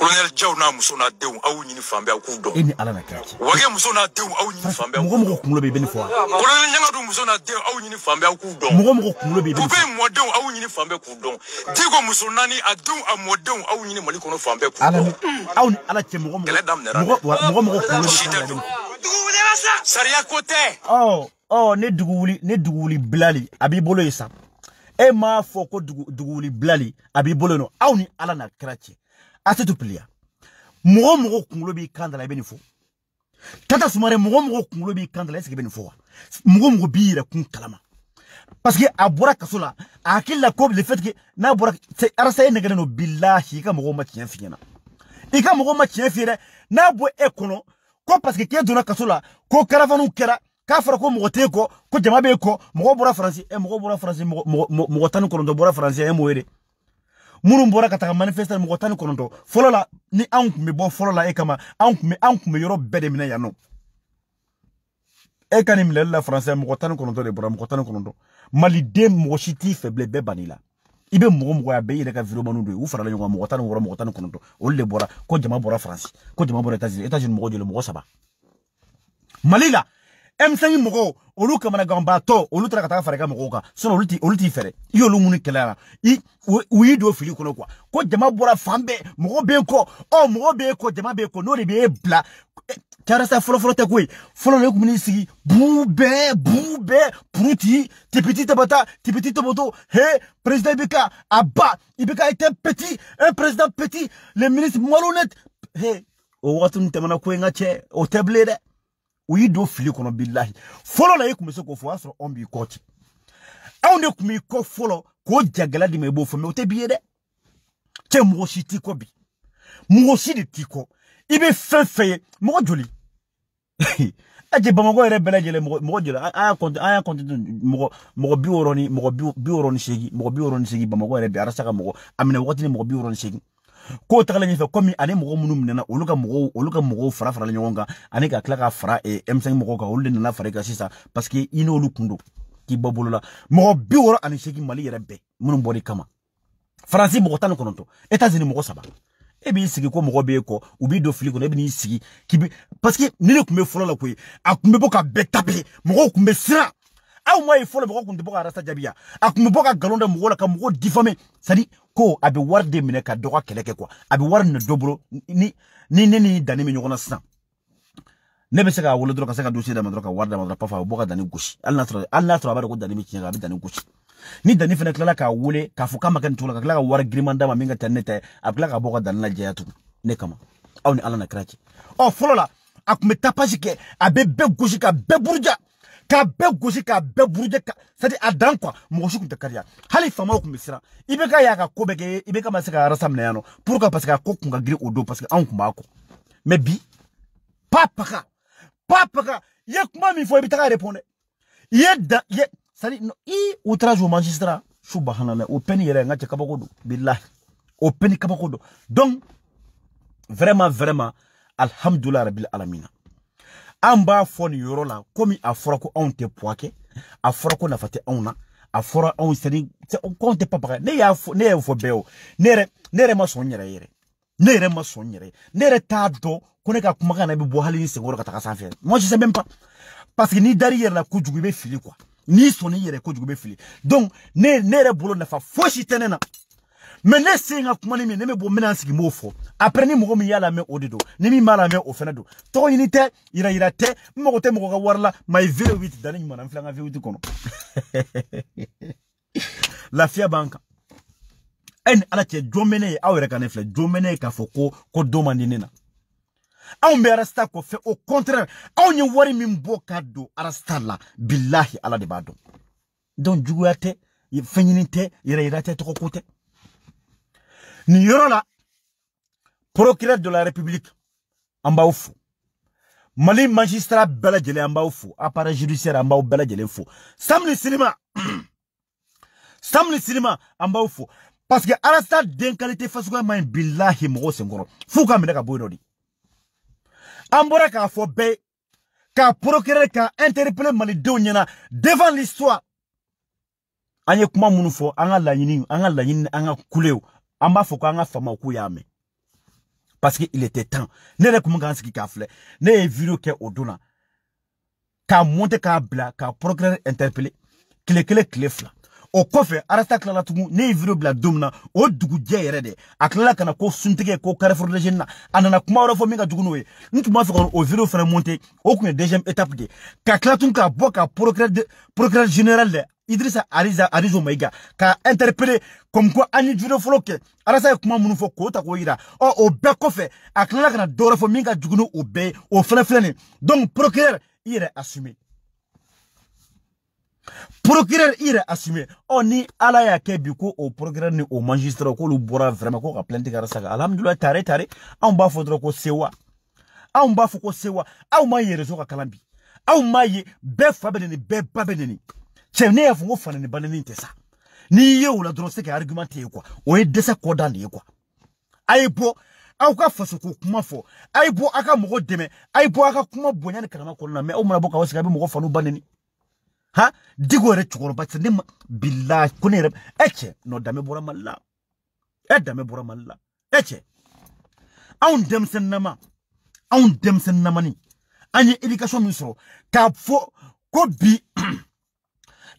kolonɛli jaw n'a muso n'a denw aw y'u ɲini fan bɛɛ aw ala na kira cɛ muso n'a denw aw ɲini fan bɛɛ mɔgɔ mɔgɔ kunkolo bɛ i bɛ nin fɔ muso n'a denw aw ɲini fan bɛɛ aw k'u dɔn mɔgɔ mɔgɔ kunkolo bɛ i bɛ nin fɔ kube muso naani a a mɔdenw aw ɲini mali kɔnɔ fan bɛɛ k'u dɔn aw ni ala cɛ mɔgɔ mɔgɔ kɛlɛ daminɛra mɔgɔ mɔgɔ sariya ko tɛ ɔ ne duguwuli ne duguwuli bilali a b'i e m'a fɔ ko dugu duguwuli bilali a ni ala na kira asitupilia mɔgɔ mɔgɔ kunkolo b'i kan la i bɛ tata sumare mɔgɔ mɔgɔ kunkolo b'i kan la i sigi bɛ nin fɔ b'i yɛrɛ kun kalama parce que a bɔra kaso la a hakili la ko le fait que n'a bɔra arasa e nɛgɛlen don i ka mɔgɔw ma tiɲɛ f'i ɲɛna i ma tiɲɛ f'i n'a bɔ e kɔnɔ ko parce que k'e donna kaso ko karafaniw kɛra k'a ko mɔgɔ t'e ko jama b'e kɔ mɔgɔ bɔra faransi ɛ eh, mɔgɔ bɔra faransi mɔgɔ mɔgɔ mɔgɔ tan ni kɔnɔntɔn bɔra faransi ɛ eh, m'o ye munu bɔra ka taga manifeste mɔgɔ tan ni kɔnɔntɔn fɔlɔ la ni anw tun bɛ bɔ fɔlɔ la e kama anw tun bɛ anw tun bɛ yɔrɔ bɛɛ de minɛ yan nɔ e ka nin minɛli la faransɛ mɔgɔ tan ni kɔnɔntɔn de bɔra mɔgɔ tan ni kɔnɔntɔn maliden mɔgɔ si la i bɛ mɔgɔ mɔgɔ a bɛɛ yɛrɛ ka jama bɔra faransi ko jama bɔra etazini etazini mɔgɔ joli mɔgɔ saba mali la M5 mɔgɔw olu kamanaganbaatɔ olu tara ka taa fara i ka mɔgɔw kan olu t'i olu t'i fɛrɛ i y'olu minnu kɛlɛ i u y'i don fili kɔnɔ ko jama bɔra fan bɛɛ mɔgɔ bɛ n kɔ ɔ mɔgɔ bɛ e kɔ jama bɛ e kɔ n'o de bɛ e bila e, carasa fɔlɔfɔlɔ tɛ ko ye fɔlɔ de tun bɛ n'i sigi buu bɛɛ buu bɛɛ puruti tipiti tabata he président Ibeka a ba Ibeka petit un e, président petit le ministre malhonnête he o wagati ninnu ko in ka o tɛ u do fili kɔnɔ bilahi fɔlɔ la i kun bɛ se k'o fɔ o y'a sɔrɔ anw b'i kɔ ten anw de kun b'i kɔ fɔlɔ k'o jagɛlɛ di ma i b'o fɔ mɛ o tɛ b'i ye dɛ cɛ mɔgɔ si t'i kɔ bi mɔgɔ si de t'i kɔ i bɛ fɛn fɛn ye mɔgɔ joli aje bamakɔ yɛrɛ bɛɛ lajɛlen mɔgɔ joli an y'a kɔnti an y'a kɔnti mɔgɔ mɔgɔ bi wɔɔrɔ ni mɔgɔ bi wɔɔrɔ ni seegin mɔgɔ bi wɔɔrɔ ni seegin bamakɔ yɛrɛ bi arasa ka mɔgɔ a minɛ wagati ni mɔgɔ bi wɔɔrɔ ni seegin ko tagala ɲɛfɛ komi ane mɔgɔ minnu minɛna olu ka mɔgɔw olu ka fara farala ɲɔgɔn ka tila ka fara eh, m5 mɔgɔw kan olu nana fara i kan parce que i n'olu k'i bɔ bolo la mɔgɔ bi mali yɛrɛ bɛɛ minnu kama faransi mɔgɔ tan ni kɔnɔntɔn etats saba e sigi ko mɔgɔ b'e kɔ u b'i don fili kɔnɔ e sigi k'i parce que ni ne tun bɛ la koyi a tun bɛ bɔ ka bɛɛ tape aw m'a ye fɔlɔ mɔgɔ kun tɛ bɔ ka arasa jaabiya a ka nkalon da la ka mɔgɔ difame sadi ko a bɛ de minɛ ka dɔ ka kɛlɛ kɛ kuwa a bɛ wari ni ni ni danni bɛ ɲɔgɔn na ne bɛ se k'a ka se dossier d'a ma ka wari d'a ma pafa a bɛ bɔ ka danni gosi hali n'a ko ni danni fana tilala k'a wele k'a fɔ k'a ma ka tila ka ma min ka tɛ ne ka ne kama aw ni ala na kira cɛ ɔ oh, fɔlɔ la a tun tapasi kɛ a bɛ bɛɛ gosi ka buruja k'a bɛɛ gosi k'a bɛɛ burujɛ sadi a dan kuwa mɔgɔ si tun tɛ kariya hali faamaw tun bɛ siran i bɛ ka y'a ka ko bɛɛ kɛ i bɛ ka ma se ka arasa minɛ yan nɔ pour que parce que a ko kun ka girin o don parce que anw tun b'a kɔ mɛ bi papaka papaka i ye kuma min fɔ i bɛ taga répondre dɛ i ye da i ye sadi i outrage au magistrat subahana o peine yɛrɛ n ka cɛ kabako don bilahi o peine kabako don donc vraiment vraiment alhamdulilahi rabil alamina amba b'a yoro la komi a ko on te poake kɛ a fɔra ko nafa tɛ anw on a fɔra anw sani k'anw tɛ papaga ne y'a ne y'a fo beo o ne yɛrɛ ne yɛrɛ ma sɔn n yɛrɛ ne yɛrɛ ma sɔn n yɛrɛ ne yɛrɛ t'a dɔn ko ne ka kuma kana bi bɔ hali ni senkɔrɔ ka ta taga sanfɛ mo je sais même pas parce que n'i derrière la kojugu i bɛ fili quoi n'i soni yere yɛrɛ kojugu i fili donc ne ne yɛrɛ bolo nafa fosi tɛ ne na mɛ ne sen ka kuma ni min ne bɛ bɔ n bɛna n sigi n b'o fɔ après ni mɔgɔ min y'a lamɛn o de don ni min m'a lamɛn o fana don tɔgɔ ɲini tɛ wari la ma ye v ala cɛ jɔn bɛ ne ye aw ka ne filɛ jɔn bɛ ne ye k'a ko ko au contraire anw ye wari min bɔ ka don arasta la bilahi ala de b'a dɔn dɔn juguya tɛ fɛn ɲini tɛ n'y aura procureur de la république an b'aw mali magistrat bɛɛ lajɛlen an appareil judiciaire an b'aw bɛɛ lajɛlen Samli samini parce que arasta den qualité fasu m'a billahi bilahi mɔgɔw f'u ka minɛ ka bɔ yen k'a k'a procureur k'a interpeller malidenw devant l'histoire an ye kuma minnu fɔ an ka Amba b'a Fama ko k'u y'a parce que il était temps ne le kumanga bɛ ka ne ye video kɛ k'a monte k'a bla ka procureur interpellé, tile kelen tile fila o kofe, arasta tilala ne ye bla dumna, don min na o dugujɛ de a ko suntigɛ ko carrefour de jenna na a nana kuma wɛrɛ fɔ min o o deuxième étape de ka ka boka procureur procureur général de Idrissa Ariza Arizo Maiga ka interpellé comme quoi ani jure fɔlɔ kɛ alasa kuma minnu fɔ k'o ta k'o yira ɔ o bɛɛ kɔfɛ a tilala na dɔwɛrɛ fɔ min ka o bɛɛ o fana filɛ donc procureur i assumer procureur i assumer ɔ ala y'a kɛ bi o procureur ni o magistrat k'olu bɔra vraiment k'o ka plainte kɛ alasa tare tare anw b'a fɔ ko sewa anw b'a fɔ ko sewa aw m'a ye réseau ka kalan aw m'a ye bɛɛ fa bɛ nin ba bɛ cɛ ne y'a fɔ ko fanani banani tɛ sa n'i ye ula la dɔrɔn argumenti ka argument ye kuwa o ye dɛsɛ kɔdan de ye kuwa a ye bɔ aw ka fasoko kuma fɔ a ye bɔ aw ka mɔgɔ kuma bonya ni karama kɔnɔna na mɛ aw mana bɔ k'aw sigi fano bɛ ni ha digo yɛrɛ cɛkɔrɔba tɛ ne ma bilahi ko ne yɛrɛ ɛ eh, cɛ nɔ danbe bɔra mali la ɛ eh, danbe bɔra mali la ɛ eh, cɛ anw denmisɛnninnama anw denmisɛnninamani an ye k'a fɔ ko bi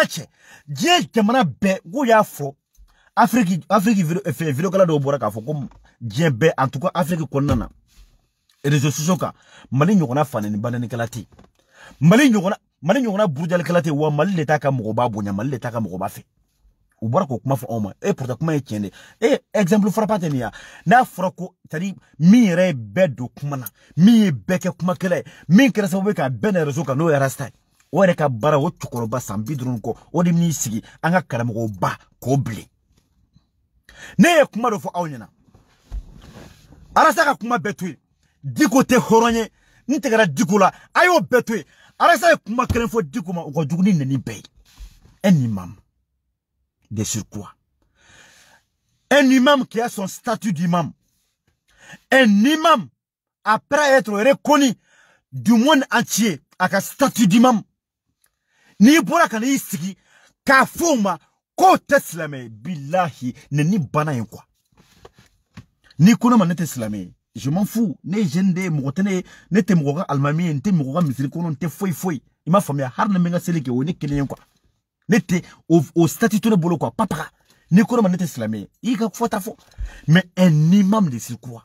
ɛkyɛ diɲɛ jamana bɛɛ k'u y'a fɔ afiriki afiriki videokɛla dɔw bɔra k'a fɔ ko diɲɛ bɛɛ en tout cas afiriki kɔnɔna na réseaux mali ɲɔgɔnna fanani bananikɛla tɛ mali ɲɔgɔnna mali ɲɔgɔnna burujalikɛla tɛ wa mali de t'a ka mɔgɔba bonya mali de t'a ka mɔgɔba fɛ u bɔra k'o kuma fɔ anw ma e pɔrɔtɔ kuma ye tiɲɛ e exemple frappant tɛ nin n'a fɔra ko c'est à dire min yɛrɛ kuma na min ye bɛɛ kɛ kumakɛla ye min kɛra sababu ka bɛɛ na réseau kan wale yɛrɛ ka baara o cɛkɔrɔba san bi duuru sigi an k'o bilen ne ye kuma dɔ fɔ aw kuma betwe diko te hɔrɔn ye diko la a y'o kuma diko ma ni e de sur quoi e un imam qui a son statut d'imam un e imam après être reconnu du monde entier à un statut d'imam n'i bɔra ka n'i sigi k'a k'o tɛ silamɛ ye bilahi nin ni bana in kuwa n'i ko ma ne tɛ je m'en fous ne ye jeune de ye mɔgɔ tɛ ne ne tɛ mɔgɔ ka alimami ye n tɛ mɔgɔ ka misiri kɔnɔ n tɛ foyi foyi i m'a ne kelen ye statut to ne bolo kuwa papaga n'i ko ma ne tɛ i ka fɔta fɔ mais un imam de c'est quoi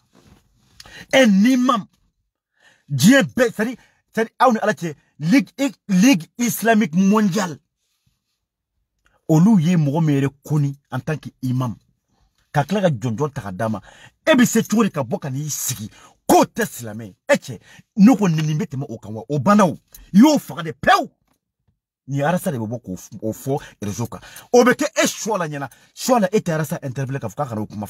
un imam diɲɛ bɛɛ c'est à dire c'est à dire aw ni ala cɛ ligue, ligue islamique mondiale olu ye mɔgɔ min yɛrɛ koni en tant que imam ka tila ka jɔnjɔn ta ka d'a ma e se cogo ka bɔ n'i sigi k'o tɛ silamɛ ye e cɛ ne ko nin y'o faga de pewu arasa de bɛ bɔ k'o fɔ e suwa la ɲɛna suwa e arasa interpellé k'a fɔ k'a kana o kuma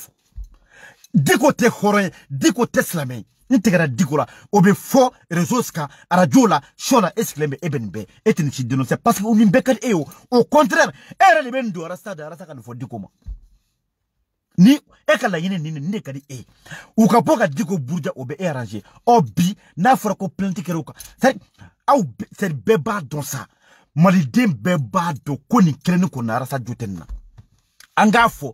diko tɛ hɔrɔn diko tɛ silamɛ ni tigɛra diko la o bɛ fɔ rezos kan arajo la sɔ la e sigilen bɛ e bɛ nin bɛɛ e tɛ nin si denonse parce que nin bɛɛ ka di e ye o contraire e yɛrɛ de bɛ nin don arasa da arasa ka nin fɔ diko ma ni e ka laɲini nin nin de ka di e ye u ka bɔ ka diko buruja o bɛ e arrange ɔ bi n'a fɔra ko plainte kɛra o kan c'est aw c'est bɛɛ b'a dɔn sa maliden bɛɛ b'a dɔn ko nin kelen ni kɔni arasa jo tɛ nin na an k'a fɔ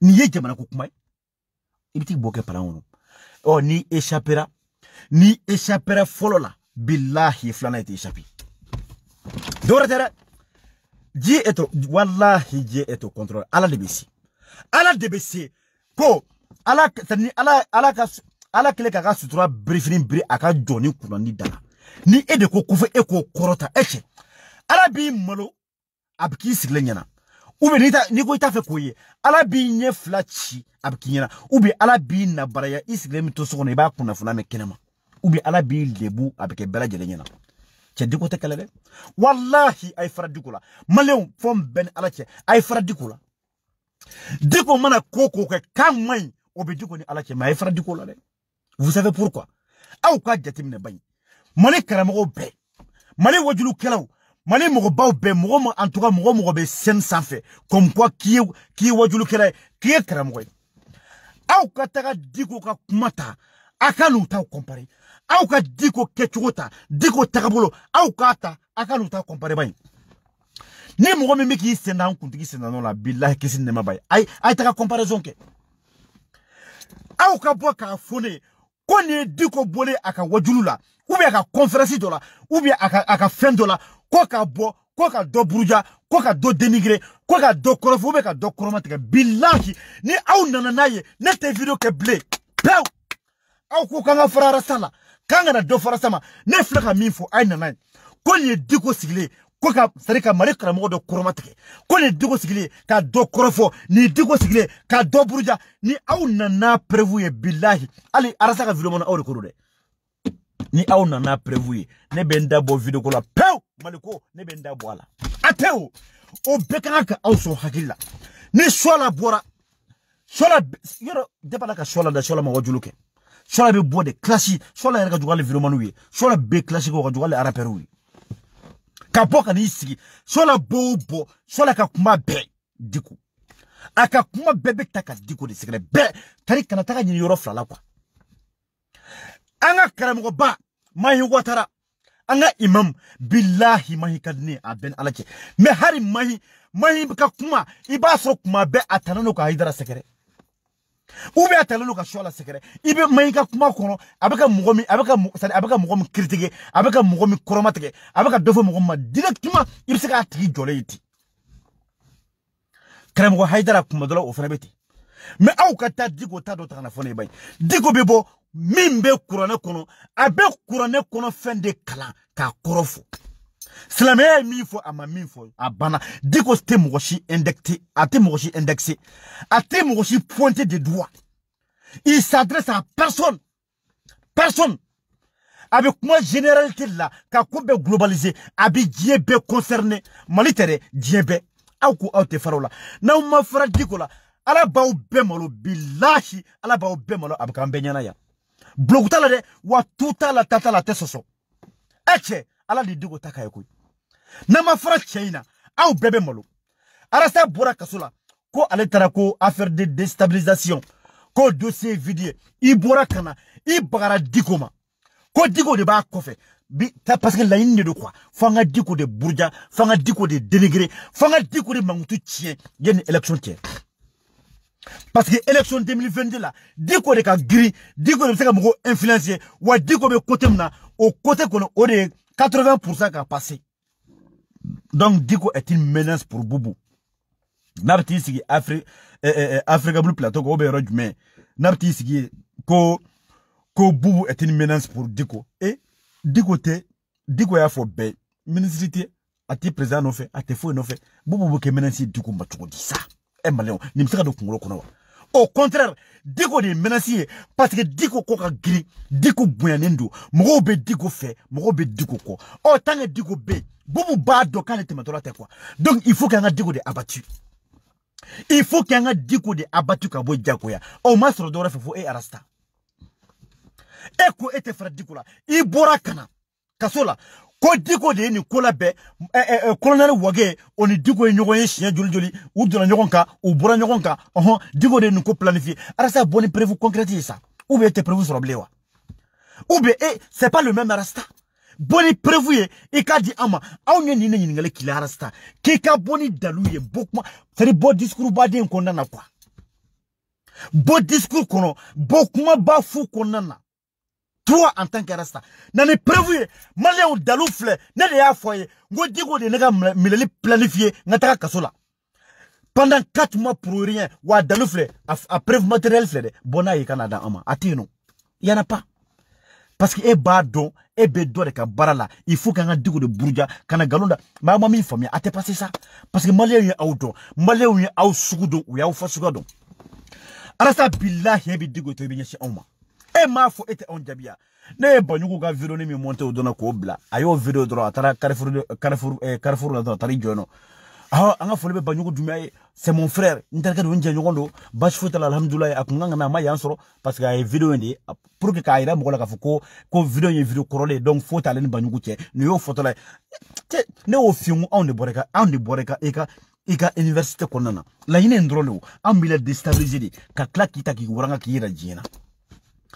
nin ye jamana ko kuma ye i bi t'i bɔ kɛ palan kɔnɔ ni échappera ni échappera fɔlɔ la bilahi filanan i tɛ échapper dɔwɛrɛ eto walahi diɲɛ eto contrôle ala de bɛ se ala de bɛ se ko ala ni ala ala ka ala kɛlen k'a sutura birifini biri a ka ni kunnani da la ni e de ko ko fɔ ala b'i malo a bɛ k'i u bɛ n'i ko i ye ala b'i ɲɛ fila ci a bɛ ala b'i nabaraya i sigilen bɛ to so kɔnɔ i b'a ala b'i lebu a bɛ kɛ bɛɛ lajɛlen diko tɛ kɛlɛ dɛ walahi a ye fara diko ala cɛ a ye diko mana ko o ko kɛ diko ni ala cɛ mɛ a ye fara vous savez pourquoi aw k'a jateminɛ bani mali karamɔgɔw bɛɛ mali wajulukɛlaw mali mɔgɔ baw be mɔgɔ mɔgɔ en tout cas mɔgɔ mɔgɔ bɛ scène sanfɛ comme quoi k'i ye k'i ye wajulukɛla ye k'i ye karamɔgɔ ye aw ka taga diko ka kumata, ta a ka n'u comparer aw ka diko kɛcogo ta diko tagabolo au k'a ta a ka n'u ta comparer bani ni mɔgɔ min bɛ k'i sen da an kuntigi sen da la bilahi kisi ni nɛɛma b'a ay ayi a ye taga comparaison kɛ aw ka bɔ k'a fɔ ne diko bɔlen aka ka wajulu la ou bien a ka conférence la ou bien a ka a ka la ko ka bɔ ko ka do buruja ko ka do denigire ko ka dɔ kɔrɔfɔ ubiyɛn qu'à do coromatique, bilahi ni aw nananaye n'a ye ne tɛ video pao, au pewu aw ko k'an ka fara arasa la k'an kana dɔ sama ne filɛ ka min fɔ a ye nana ye ko nin ye qu'à, sigilen ko ka sari ka mali karamɔgɔ dɔ kɔrɔmatigɛ ko nin diko sigilen ka dɔ kɔrɔfɔ ni aw nana n'a bilahi hali arasa ka video mana aw de ni au nana preuve ye ne bɛ n da video ko la pewu maliko ne bɛ n da bɔ a la a tɛ o o bɛɛ ka kan ka aw sɔn hakili la ni suwala bɔra suwala yɔrɔ debala ka suwala da suwala ma wajulu kɛ suwala bɛ bɔ de kilasi suwala yɛrɛ ka jugu hali videomaniw ye suwala bɛ kilasi kɛ o ka jugu hali arapɛriw ye ka bɔ ka n'i sigi suwala bɔ o bɔ suwala ka kuma bɛɛ diku a ka kuma bɛɛ bɛ ta ka diko de sɛgɛrɛ bɛɛ tari kana taga ɲini yɔrɔ fila la kuwa an ka karamɔgɔba mahi watara anga imam billahi mahi ka di ne ye a bɛ ni ala mahi mahi ka kuma i kuma bɛɛ a ka hayidara sɛgɛrɛ u bɛ ka suwa la sɛgɛrɛ mahi ka kuma kɔnɔ a bɛ ka mɔgɔ min a bɛ ka sani a bɛ ka mɔgɔ min kiritike ka mɔgɔ min kɔrɔmatigɛ a kuma dɔ la o fana ka taa diko ta dɔ ta na fɔ ne ye bani mimbe Kurane kono Abe a Kono fende de kalan k'a kɔrɔ fɔ silamɛya ama minfo abana. a ma min fɔ a diko indexé a tɛ indexé a doigt il s'adresse à personne personne avec moi généralité là, ka kube globalisé. globaliser a concerné mali tɛ aw diko la ala b'aw malo bilahi ala malo bloku t'a la dɛ wa tu e ala de diko ta ka ye fara cɛ in na aw bɛɛ bɛ malo arasa bɔra kaso ko ale taara ko affaire de déstabilisation k'o dossier vide ye i bɔra ka i bagara diko ko diko de b'a kɔfɛ bi ta parce que laɲini de quoi fo diko de buruja fo diko de dénigrer fo diko de mankutu tiɲɛ yanni élection cɛ parce que élection 2022 la diko de ka giri diko de be se ka mɔgɔ influencer wa diko be kote min na o kote kɔnɔ o de ye 80 pourcent ka passe donc diko est une menace pour bubu n'a be t'i sigi afrique eh, eh, eh, africa blue plateau kan o be yɔrɔ jumɛn n'a be t'i sigi ye ko ko bubu est une menace pour diko e diko tɛ diko y'a fɔ bɛɛ minisiri tɛ a tɛ président nɔfɛ a tɛ foyi nɔfɛ bubu be kɛ menace ye diko ma cogo di sa e eh, maliyɛnw nin bɛ se ka don kunkolo kɔnɔ wa au contraire diko de ye menace ye parce que diko ko ka girin diko bonyanen don mɔgɔw bɛ diko fɛ mɔgɔw bɛ diko kɔ ɔ tant que diko bɛ yen bubu b'a dɔn k'ale tɛmɛtɔla tɛ quoi donc il faut que an ka diko de abattu il faut que an ka diko de abattu ka bɔ jagoya ɔ ma sɔrɔ dɔwɛrɛ fɛ fo e arasta e ko e tɛ fara diko la i bɔra ka na kaso la ko diko de ye nin ko labɛn kolonɛli wage oni ni diko ye ɲɔgɔn ye joli joli u donna ɲɔgɔn kan u bɔra ɲɔgɔn kan ɔhɔn diko de ye ko planifié arasa bɔ ni preuve concrète ou bien e tɛ preuve sɔrɔ ou bien e c'est pas le même arasta bɔ ni ye i k'a di an ma anw ye nin de ɲininkali arasta k'i ka bɔ dalu ye bɔ kuma c'est à dire bɔ discours baden quoi bɔ discours kɔnɔ bɔ kumaba fu kɔnɔna na toi en tant que rasta na ni prévu, ou daloufle, n'a de y'a foyer, a digo de nega planifié n ka pendant quatre mois pour rien wa daloufle, a, preuve matériel flé dɛ bɔ à ama yen il y en a pas parce que e bado e bedo de ka il faut k'an digo de buruja kana galonda, ma min faamuya a tɛ passé ça, parce que maliyɛnw ye auto dos, maliyɛnw ye ou sugu ou u au fasuguya dɔn alasa bilahi e m'a fɔ e tɛ anw jaabiya ne ye baɲugu ka video ni min monte o dɔnna k'o bila a y'o video dɔrɔn a taara e, carrefour la dɔrɔn a taar'i jɔ yen nɔ awɔ an ka foli bɛ baɲugu dunbiya ye c'est mon frère n terikɛ don n jɛɲɔgɔn don basi foyi t'a la alihamudulilayi a kun kan ka na a ma yan sɔrɔ parce que a ye video in de ye pour que k'a yira mɔgɔ la k'a fɔ ko ko video in ye video kɔrɔlen ye donc foyi t'ale ni baɲugu cɛ nin y'o fɔtɔla ye ne y'o f'i ye n ko anw de bɔra i ka anw de bɔra i ka i e ka i e ka université kɔnɔna na laɲini in dɔrɔn de ye anw b'i la déstabiliser de ka tila k'i ta k'i waranga k'i yɛrɛ diɲɛ na.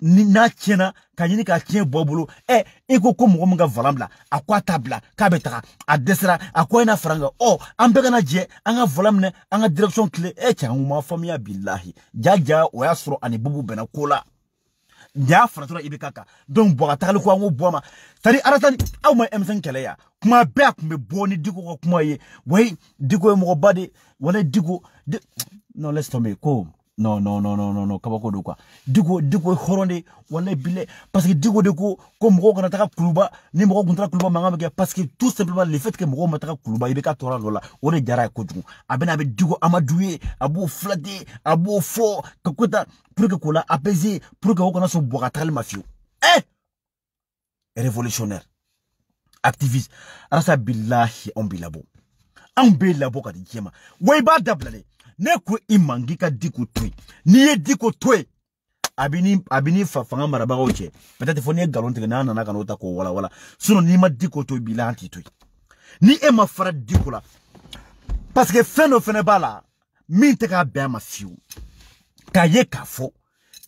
ni n'a tiɲɛna ka ɲini k'a tiɲɛ bɔ bolo ɛ i ko ko mɔgɔ min ka valan bila a ko a t'a bila k'a bɛ taga a dɛsɛra a ko a ye na fara n kan ɔ an bɛɛ kana jɛ an ka valan minɛ an ka direction tile ɛ cɛ an ma faamuya bilahi ja ja o y'a sɔrɔ ani bubu bɛnna ko la nin y'a fara dɔrɔn i bɛ k'a kan donc bɔn ka tagali ko an k'o bɔ ma c'est à aw ma m kɛlɛ yan kuma bɛɛ a tun bɛ bɔ ni Diko ka kuma ye wayi Diko ye mɔgɔba de walayi Diko non laisse tomber ko non non non non non non kabako do quoi digo diko e horonde wallahi e billah parce que digo de ko mɔgɔ kana taga kuluba ni mɔgɔ kun taara kuluba parce que tout simplement le fait que mɔgɔ ma taga kuluba i e bɛ ka tɔɔrɔ dɔ On est de jara ye kojugu Abena bɛna a Abou diko amadu ye a b'o ko ta pour que k'o la apaiser pour que o kana sɔn bɔ ka tagali eh révolutionnaire activiste alasa bilahi on bilabo, on bilabo, ka djema way b'a dabila ne ko i diko to niye diko to yen a bɛ ni a bɛ ni fa fanga marabagaw cɛ peut-être fo n'i ye n'a nana ka n'o ta k'o n'i ma diko to yen bi ni e ma fara diko la parce que fɛn dɔ fana b'a min tɛ k'a ma fiyewu k'a k'a fɔ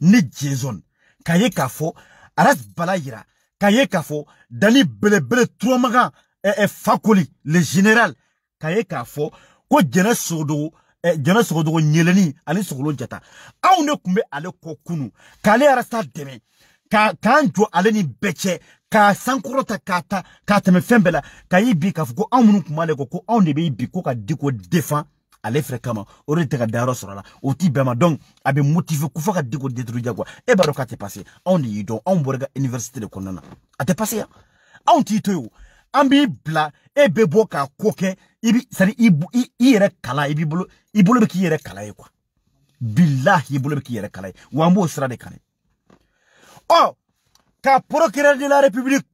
ni jason k'a k'a fɔ aras bala yira k'a ye k'a fɔ dani belebele turamagan ɛ e, e, fakoli le général k'a ye k'a fɔ ko jɛnɛ sogodogo jɛnɛ sogodogo ɲɛlɛni ani sogolon jata anw de tun bɛ ale kɔ kunu k'ale arasa dɛmɛ ka k'an jɔ ale ni bɛɛ cɛ k'a sankɔrɔta k'a ta k'a tɛmɛ fɛn bɛɛ la ka y'i bi k'a fɔ ko anw minnu tun b'ale kɔ ko anw de b'i bi ko ka diko defan ale fɛ kama o de tɛ ka dayɔrɔ sɔrɔ a la o t'i bɛɛ ma donc a bɛ motive ko fo ka diko détruire jagoya e b'a dɔn k'a tɛ passe anw de y'i dɔn anw bɔra i ka université de kɔnɔna na a tɛ passe yan anw t'i to yen o an b'i bila e bɛ bɔ k'a ko kɛ ibi sari i i yɛrɛ kala ibi b'i bolo i bolo bɛ k'i yɛrɛ kala ye kuwa bilahi i bolo bɛ k'i yɛrɛ kala ye wa an b'o sira de kan ɔ ka procureur de la république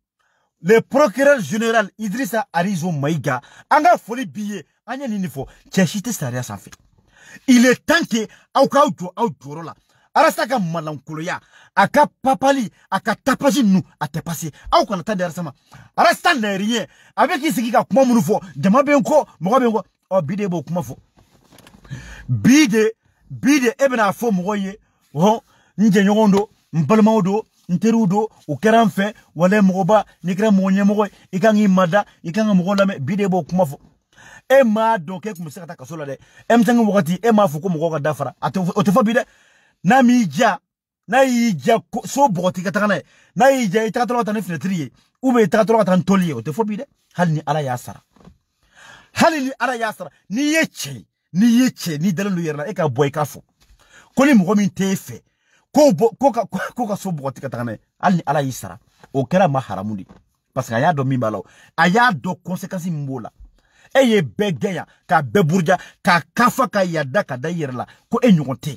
le procureur général idrissa arizo mayiga an ka foli b'i ye an ye nin de fɔ cɛ si tɛ sariya sanfɛ il est temps que aw k'aw jɔ aw jɔyɔrɔ la arasa ka malankoloya a ka papali a ka tapaji nunu a tɛ pase aw kana ta di arasa ma arasa nɛriyɛ a bɛ k'i sigi ka kuma minnu fɔ jama bɛ n kɔ mɔgɔ bɛ n kɔ ɔ bi de oh, b'o kuma fɔ bi de bi de e bɛna fɔ mɔgɔw ye hɔn n jɛɲɔgɔnw do n balimaw do n teriw do o kɛra n fɛ wala mɔgɔba n'i kɛra mɔgɔ ɲɛmɔgɔ ye i kan k'i mada i kan ka mɔgɔw lamɛn bi de b'o kuma fɔ e m'a dɔn k'e tun bɛ se ka taa kaso la dɛ M5 wagati e m'a fɔ ko mɔgɔw ka dafara o tɛ fɔ bi dɛ n'a mija n'a ija so boti ka taga n'a ye n'a y'i diya i e tagatɔla ka ye u bɛ i tagatɔla ka taa toli tota ye o tɛ fɔ bi dɛ ni ala yasara hal ni ala yasara n'i yeche n'i yeche n'i dalu don i yɛrɛ la e ka bɔ i e ka fɔ ko ni mɔgɔ min t'e fɛ k'o bɔ k'o ka k'o ka so boti ka taga n'a ye ni ala yasara sara o kɛra ma haramu de ye parce que a y'a dɔn min b'a la a y'a e ye bɛɛ ka beburja ka kafa ka yada ka dayirla ko e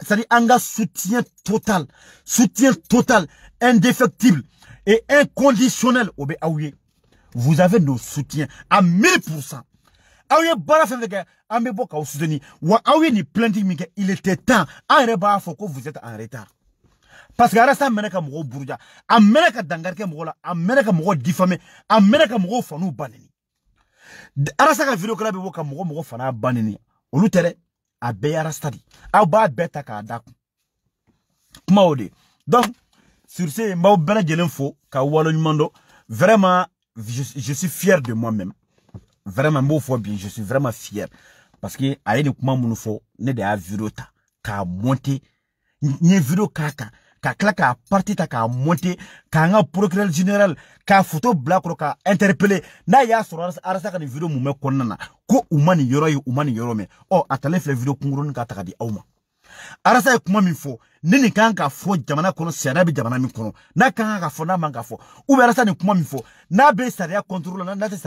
c'est-à-dire soutien total soutien total indéfectible et inconditionnel vous avez nos soutiens à 1000% Vous bala baara fɛn fɛn vous plainte il était temps retard. vous êtes en retard parce que ka mɔgɔw buruja a ka dankari la a ka difame a ka fanou baneni arasa video baneni a bɛɛ study. de bad b'a k'a da kun donc sur ce n b'aw bɛɛ fo ka walon mando. vraiment je, je suis fier de moi même vraiment n b'o bien, je suis vraiment fier parce que a ye nin kuma ne de a virota. k'a monte. n ye vidéo k'a ka k'a parti ta k'a monte ka procureur general k'a photo bila kɔrɔ k'a interpellé n'a y'a arasa ka ni video na ko umani yoro umani yorome, yoro me le nin yɔrɔ mɛn ka di arasa ye kuma min fɔ ni nin kan ka fo jamana kono serabi jamana mi kono n'a ka kan ka n'a manga fo u bɛ arasa kuma n'a bɛ sariya contrôle na n'a tɛ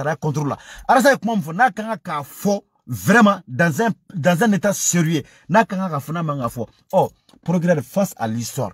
arasa kuma n'a ka kan k'a fo vraiment dans un dans un état sérieux n'a ka kan ka fo n'a manga fo oh face à l'histoire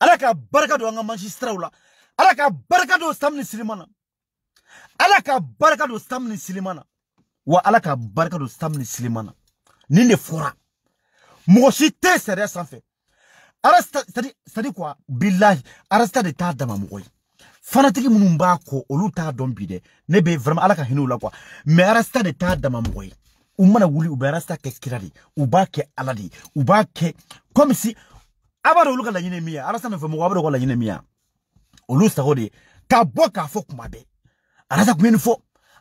ala ka barika don an ka magistraw la ala ka barika don samu ni silima na ala ka barika don samu ni wa ala ka barika don silimana ni silima na nin de fɔra mɔgɔ si tɛ sariya sanfɛ arasta kuwa bilahi arasta de t'a dama mɔgɔ ye fanatigi minnu b'a kɔ olu t'a dɔn bi dɛ ne bɛ vraiment ala ka hinɛ u la kuwa mɛ arasta de t'a dama mɔgɔ ye u mana wuli u bɛ arasta kɛ kira de u b'a kɛ ala de u b'a kɛ comme si abara uluka la olu ka arasa na ye alasa nɔfɛ mɔgɔ a b'a dɔn u ka laɲini min ye olu sago kuma bɛɛ alasa tun bɛ nin fɔ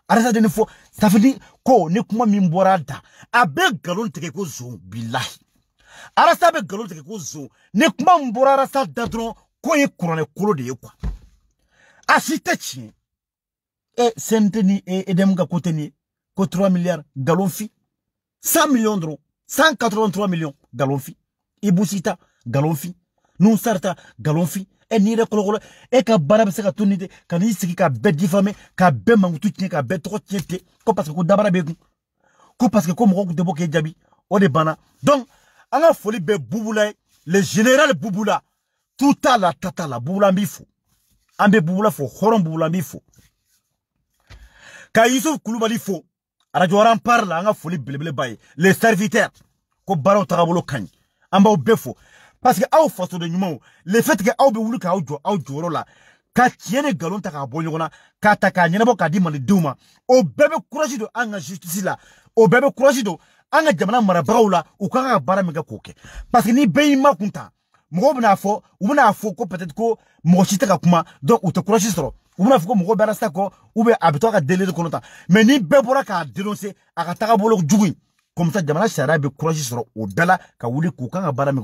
alasa de nin fɔ safidi ko ni kuma min bɔra a da a bɛ nkalon ko zon bilahi arasa bɛ galon tigɛ ko zon ni kuma mbora arasa dadron ko ye kuranɛ kolo de ye kuwa a e sen ni e edem ka ko tɛ ko 3 milliards galon fi 100 millions dɔrɔn 183 millions galon fi i busita galonfi nous sarta galonfi et n'i le kolokolo et ka barab se ka to de ka n'i ka bɛɛ difame ka bɛɛ mankutu tiɲɛ ka bɛɛ ko parce que ko dabara b'e ko parce que ko de donc le général bubula tout à la tata la bubula an ambe fo an bɛ fo ka yusuf kulubali fo radio la folie foli les serviteurs ko baro tagabolo ka amba an parce que aw fasoden ɲumanw le fait que aw bɛ wuli k'aw jɔ aw jɔyɔrɔ la ka tiɲɛ ni nkalon ta k'a bɔ ɲɔgɔn na k'a ta k'a ɲɛnabɔ k'a di malidenw ma o bɛɛ justice la o bɛɛ bɛ kurasi don jamana marabagaw la u ka kan ka baara min kɛ parce que ni bɛɛ y'i makun ta mɔgɔw bɛn'a fɔ u bɛn'a fɔ peut-être ko mɔgɔ si kuma donc u tɛ kurasi sɔrɔ u bɛn'a fɔ ko mɔgɔw bɛ rasta ou bien a bɛ délire kɔnɔ tan mais ni bɛɛ bɔra k'a dénoncer a ka tagabolo jugu in comme ça jamana sariya bɛ kurasi sɔrɔ o bɛɛ la ka wuli k'u kan ka baara min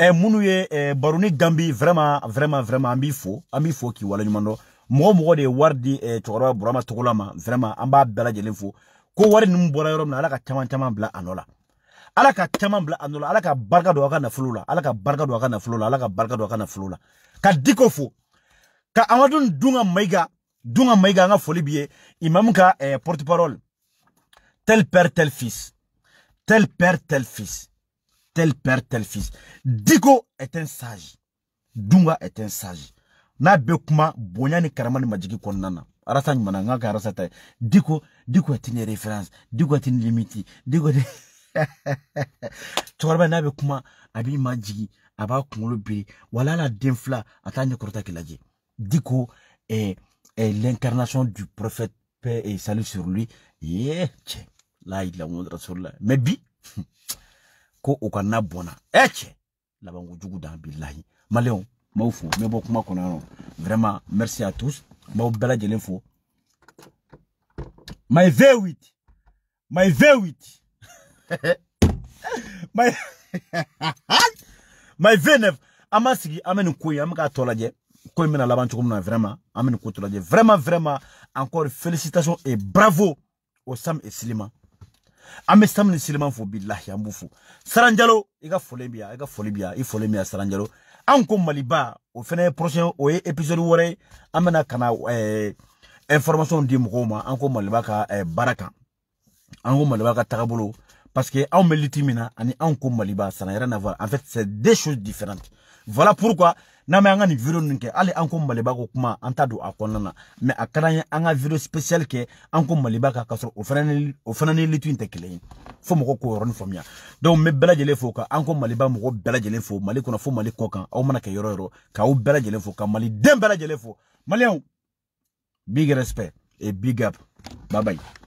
ɛ eh, minnu ye ɛ eh, baroni gambi vraiment vraiment vraiment an fo an fo k'i waleɲuman dɔn mɔgɔ mɔgɔ de ye wari di burama togola vraiment an b'a bɛɛ fo ko wari ninnu bɔra yɔrɔ na ala ka caman caman bila a nɔ la ala ka caman bila a nɔ la ala ka barika don a ka nafolo la ala ka barika don ka diko fo ka amadu dunga maiga dunga maiga an ka imam ka ɛ eh, porte parole tel père tel fils tel père tel fils tel père, tel fils. Digo est un sage. Dunga est un sage. n'a kuma bonya ni karama ni majigi kɔnɔna na Digo est une diko diko référence diko est une limite diko est... Tu n'a kuma a b'i majigi a b'a biri wala la a eh, eh, l'incarnation du prophète paix et salut sur lui ye là il la ilaha sur là. mais bi ko u ka na bɔnna ɛ cɛ labanko jugu dan bilahi maliyɛnw n b'aw fo n vraiment merci à tous n b'aw bɛɛ fo my v my v my my V9 an b'an sigi an bɛ nin laban cogo vraiment an bɛ ko tɔ vraiment vraiment encore félicitations et bravo au Sam et Sliman an bɛ fo bilahi an saranjalo i ka foli bi yan i ka foli bi yan saranjalo Anko maliba o fene prochain o ye episode wɛrɛ amena an bɛna eh, information di mɔgɔw anko maliba ka eh, baraka. an maliba ka tagabolo parce que ani anko maliba en fait c'est deux choses différentes voilà pourquoi n'a ma an ka video ninnu kɛ hali maliba ko kuma an t'a na mɛ a ka video special kɛ an maliba ka sɔrɔ o fana ni o fana fo mɔgɔ k'o yɔrɔnin faamuya donc n bɛ bɛɛ lajɛlen fo ka an maliba mɔgɔ bɛɛ lajɛlen fo mali kɔnɔ fo mali kɔ kan aw mana kɛ yɔrɔ yɔrɔ k'aw bɛɛ lajɛlen fo ka maliden bɛɛ lajɛlen fo maliyɛnw big respect et big up bye bye.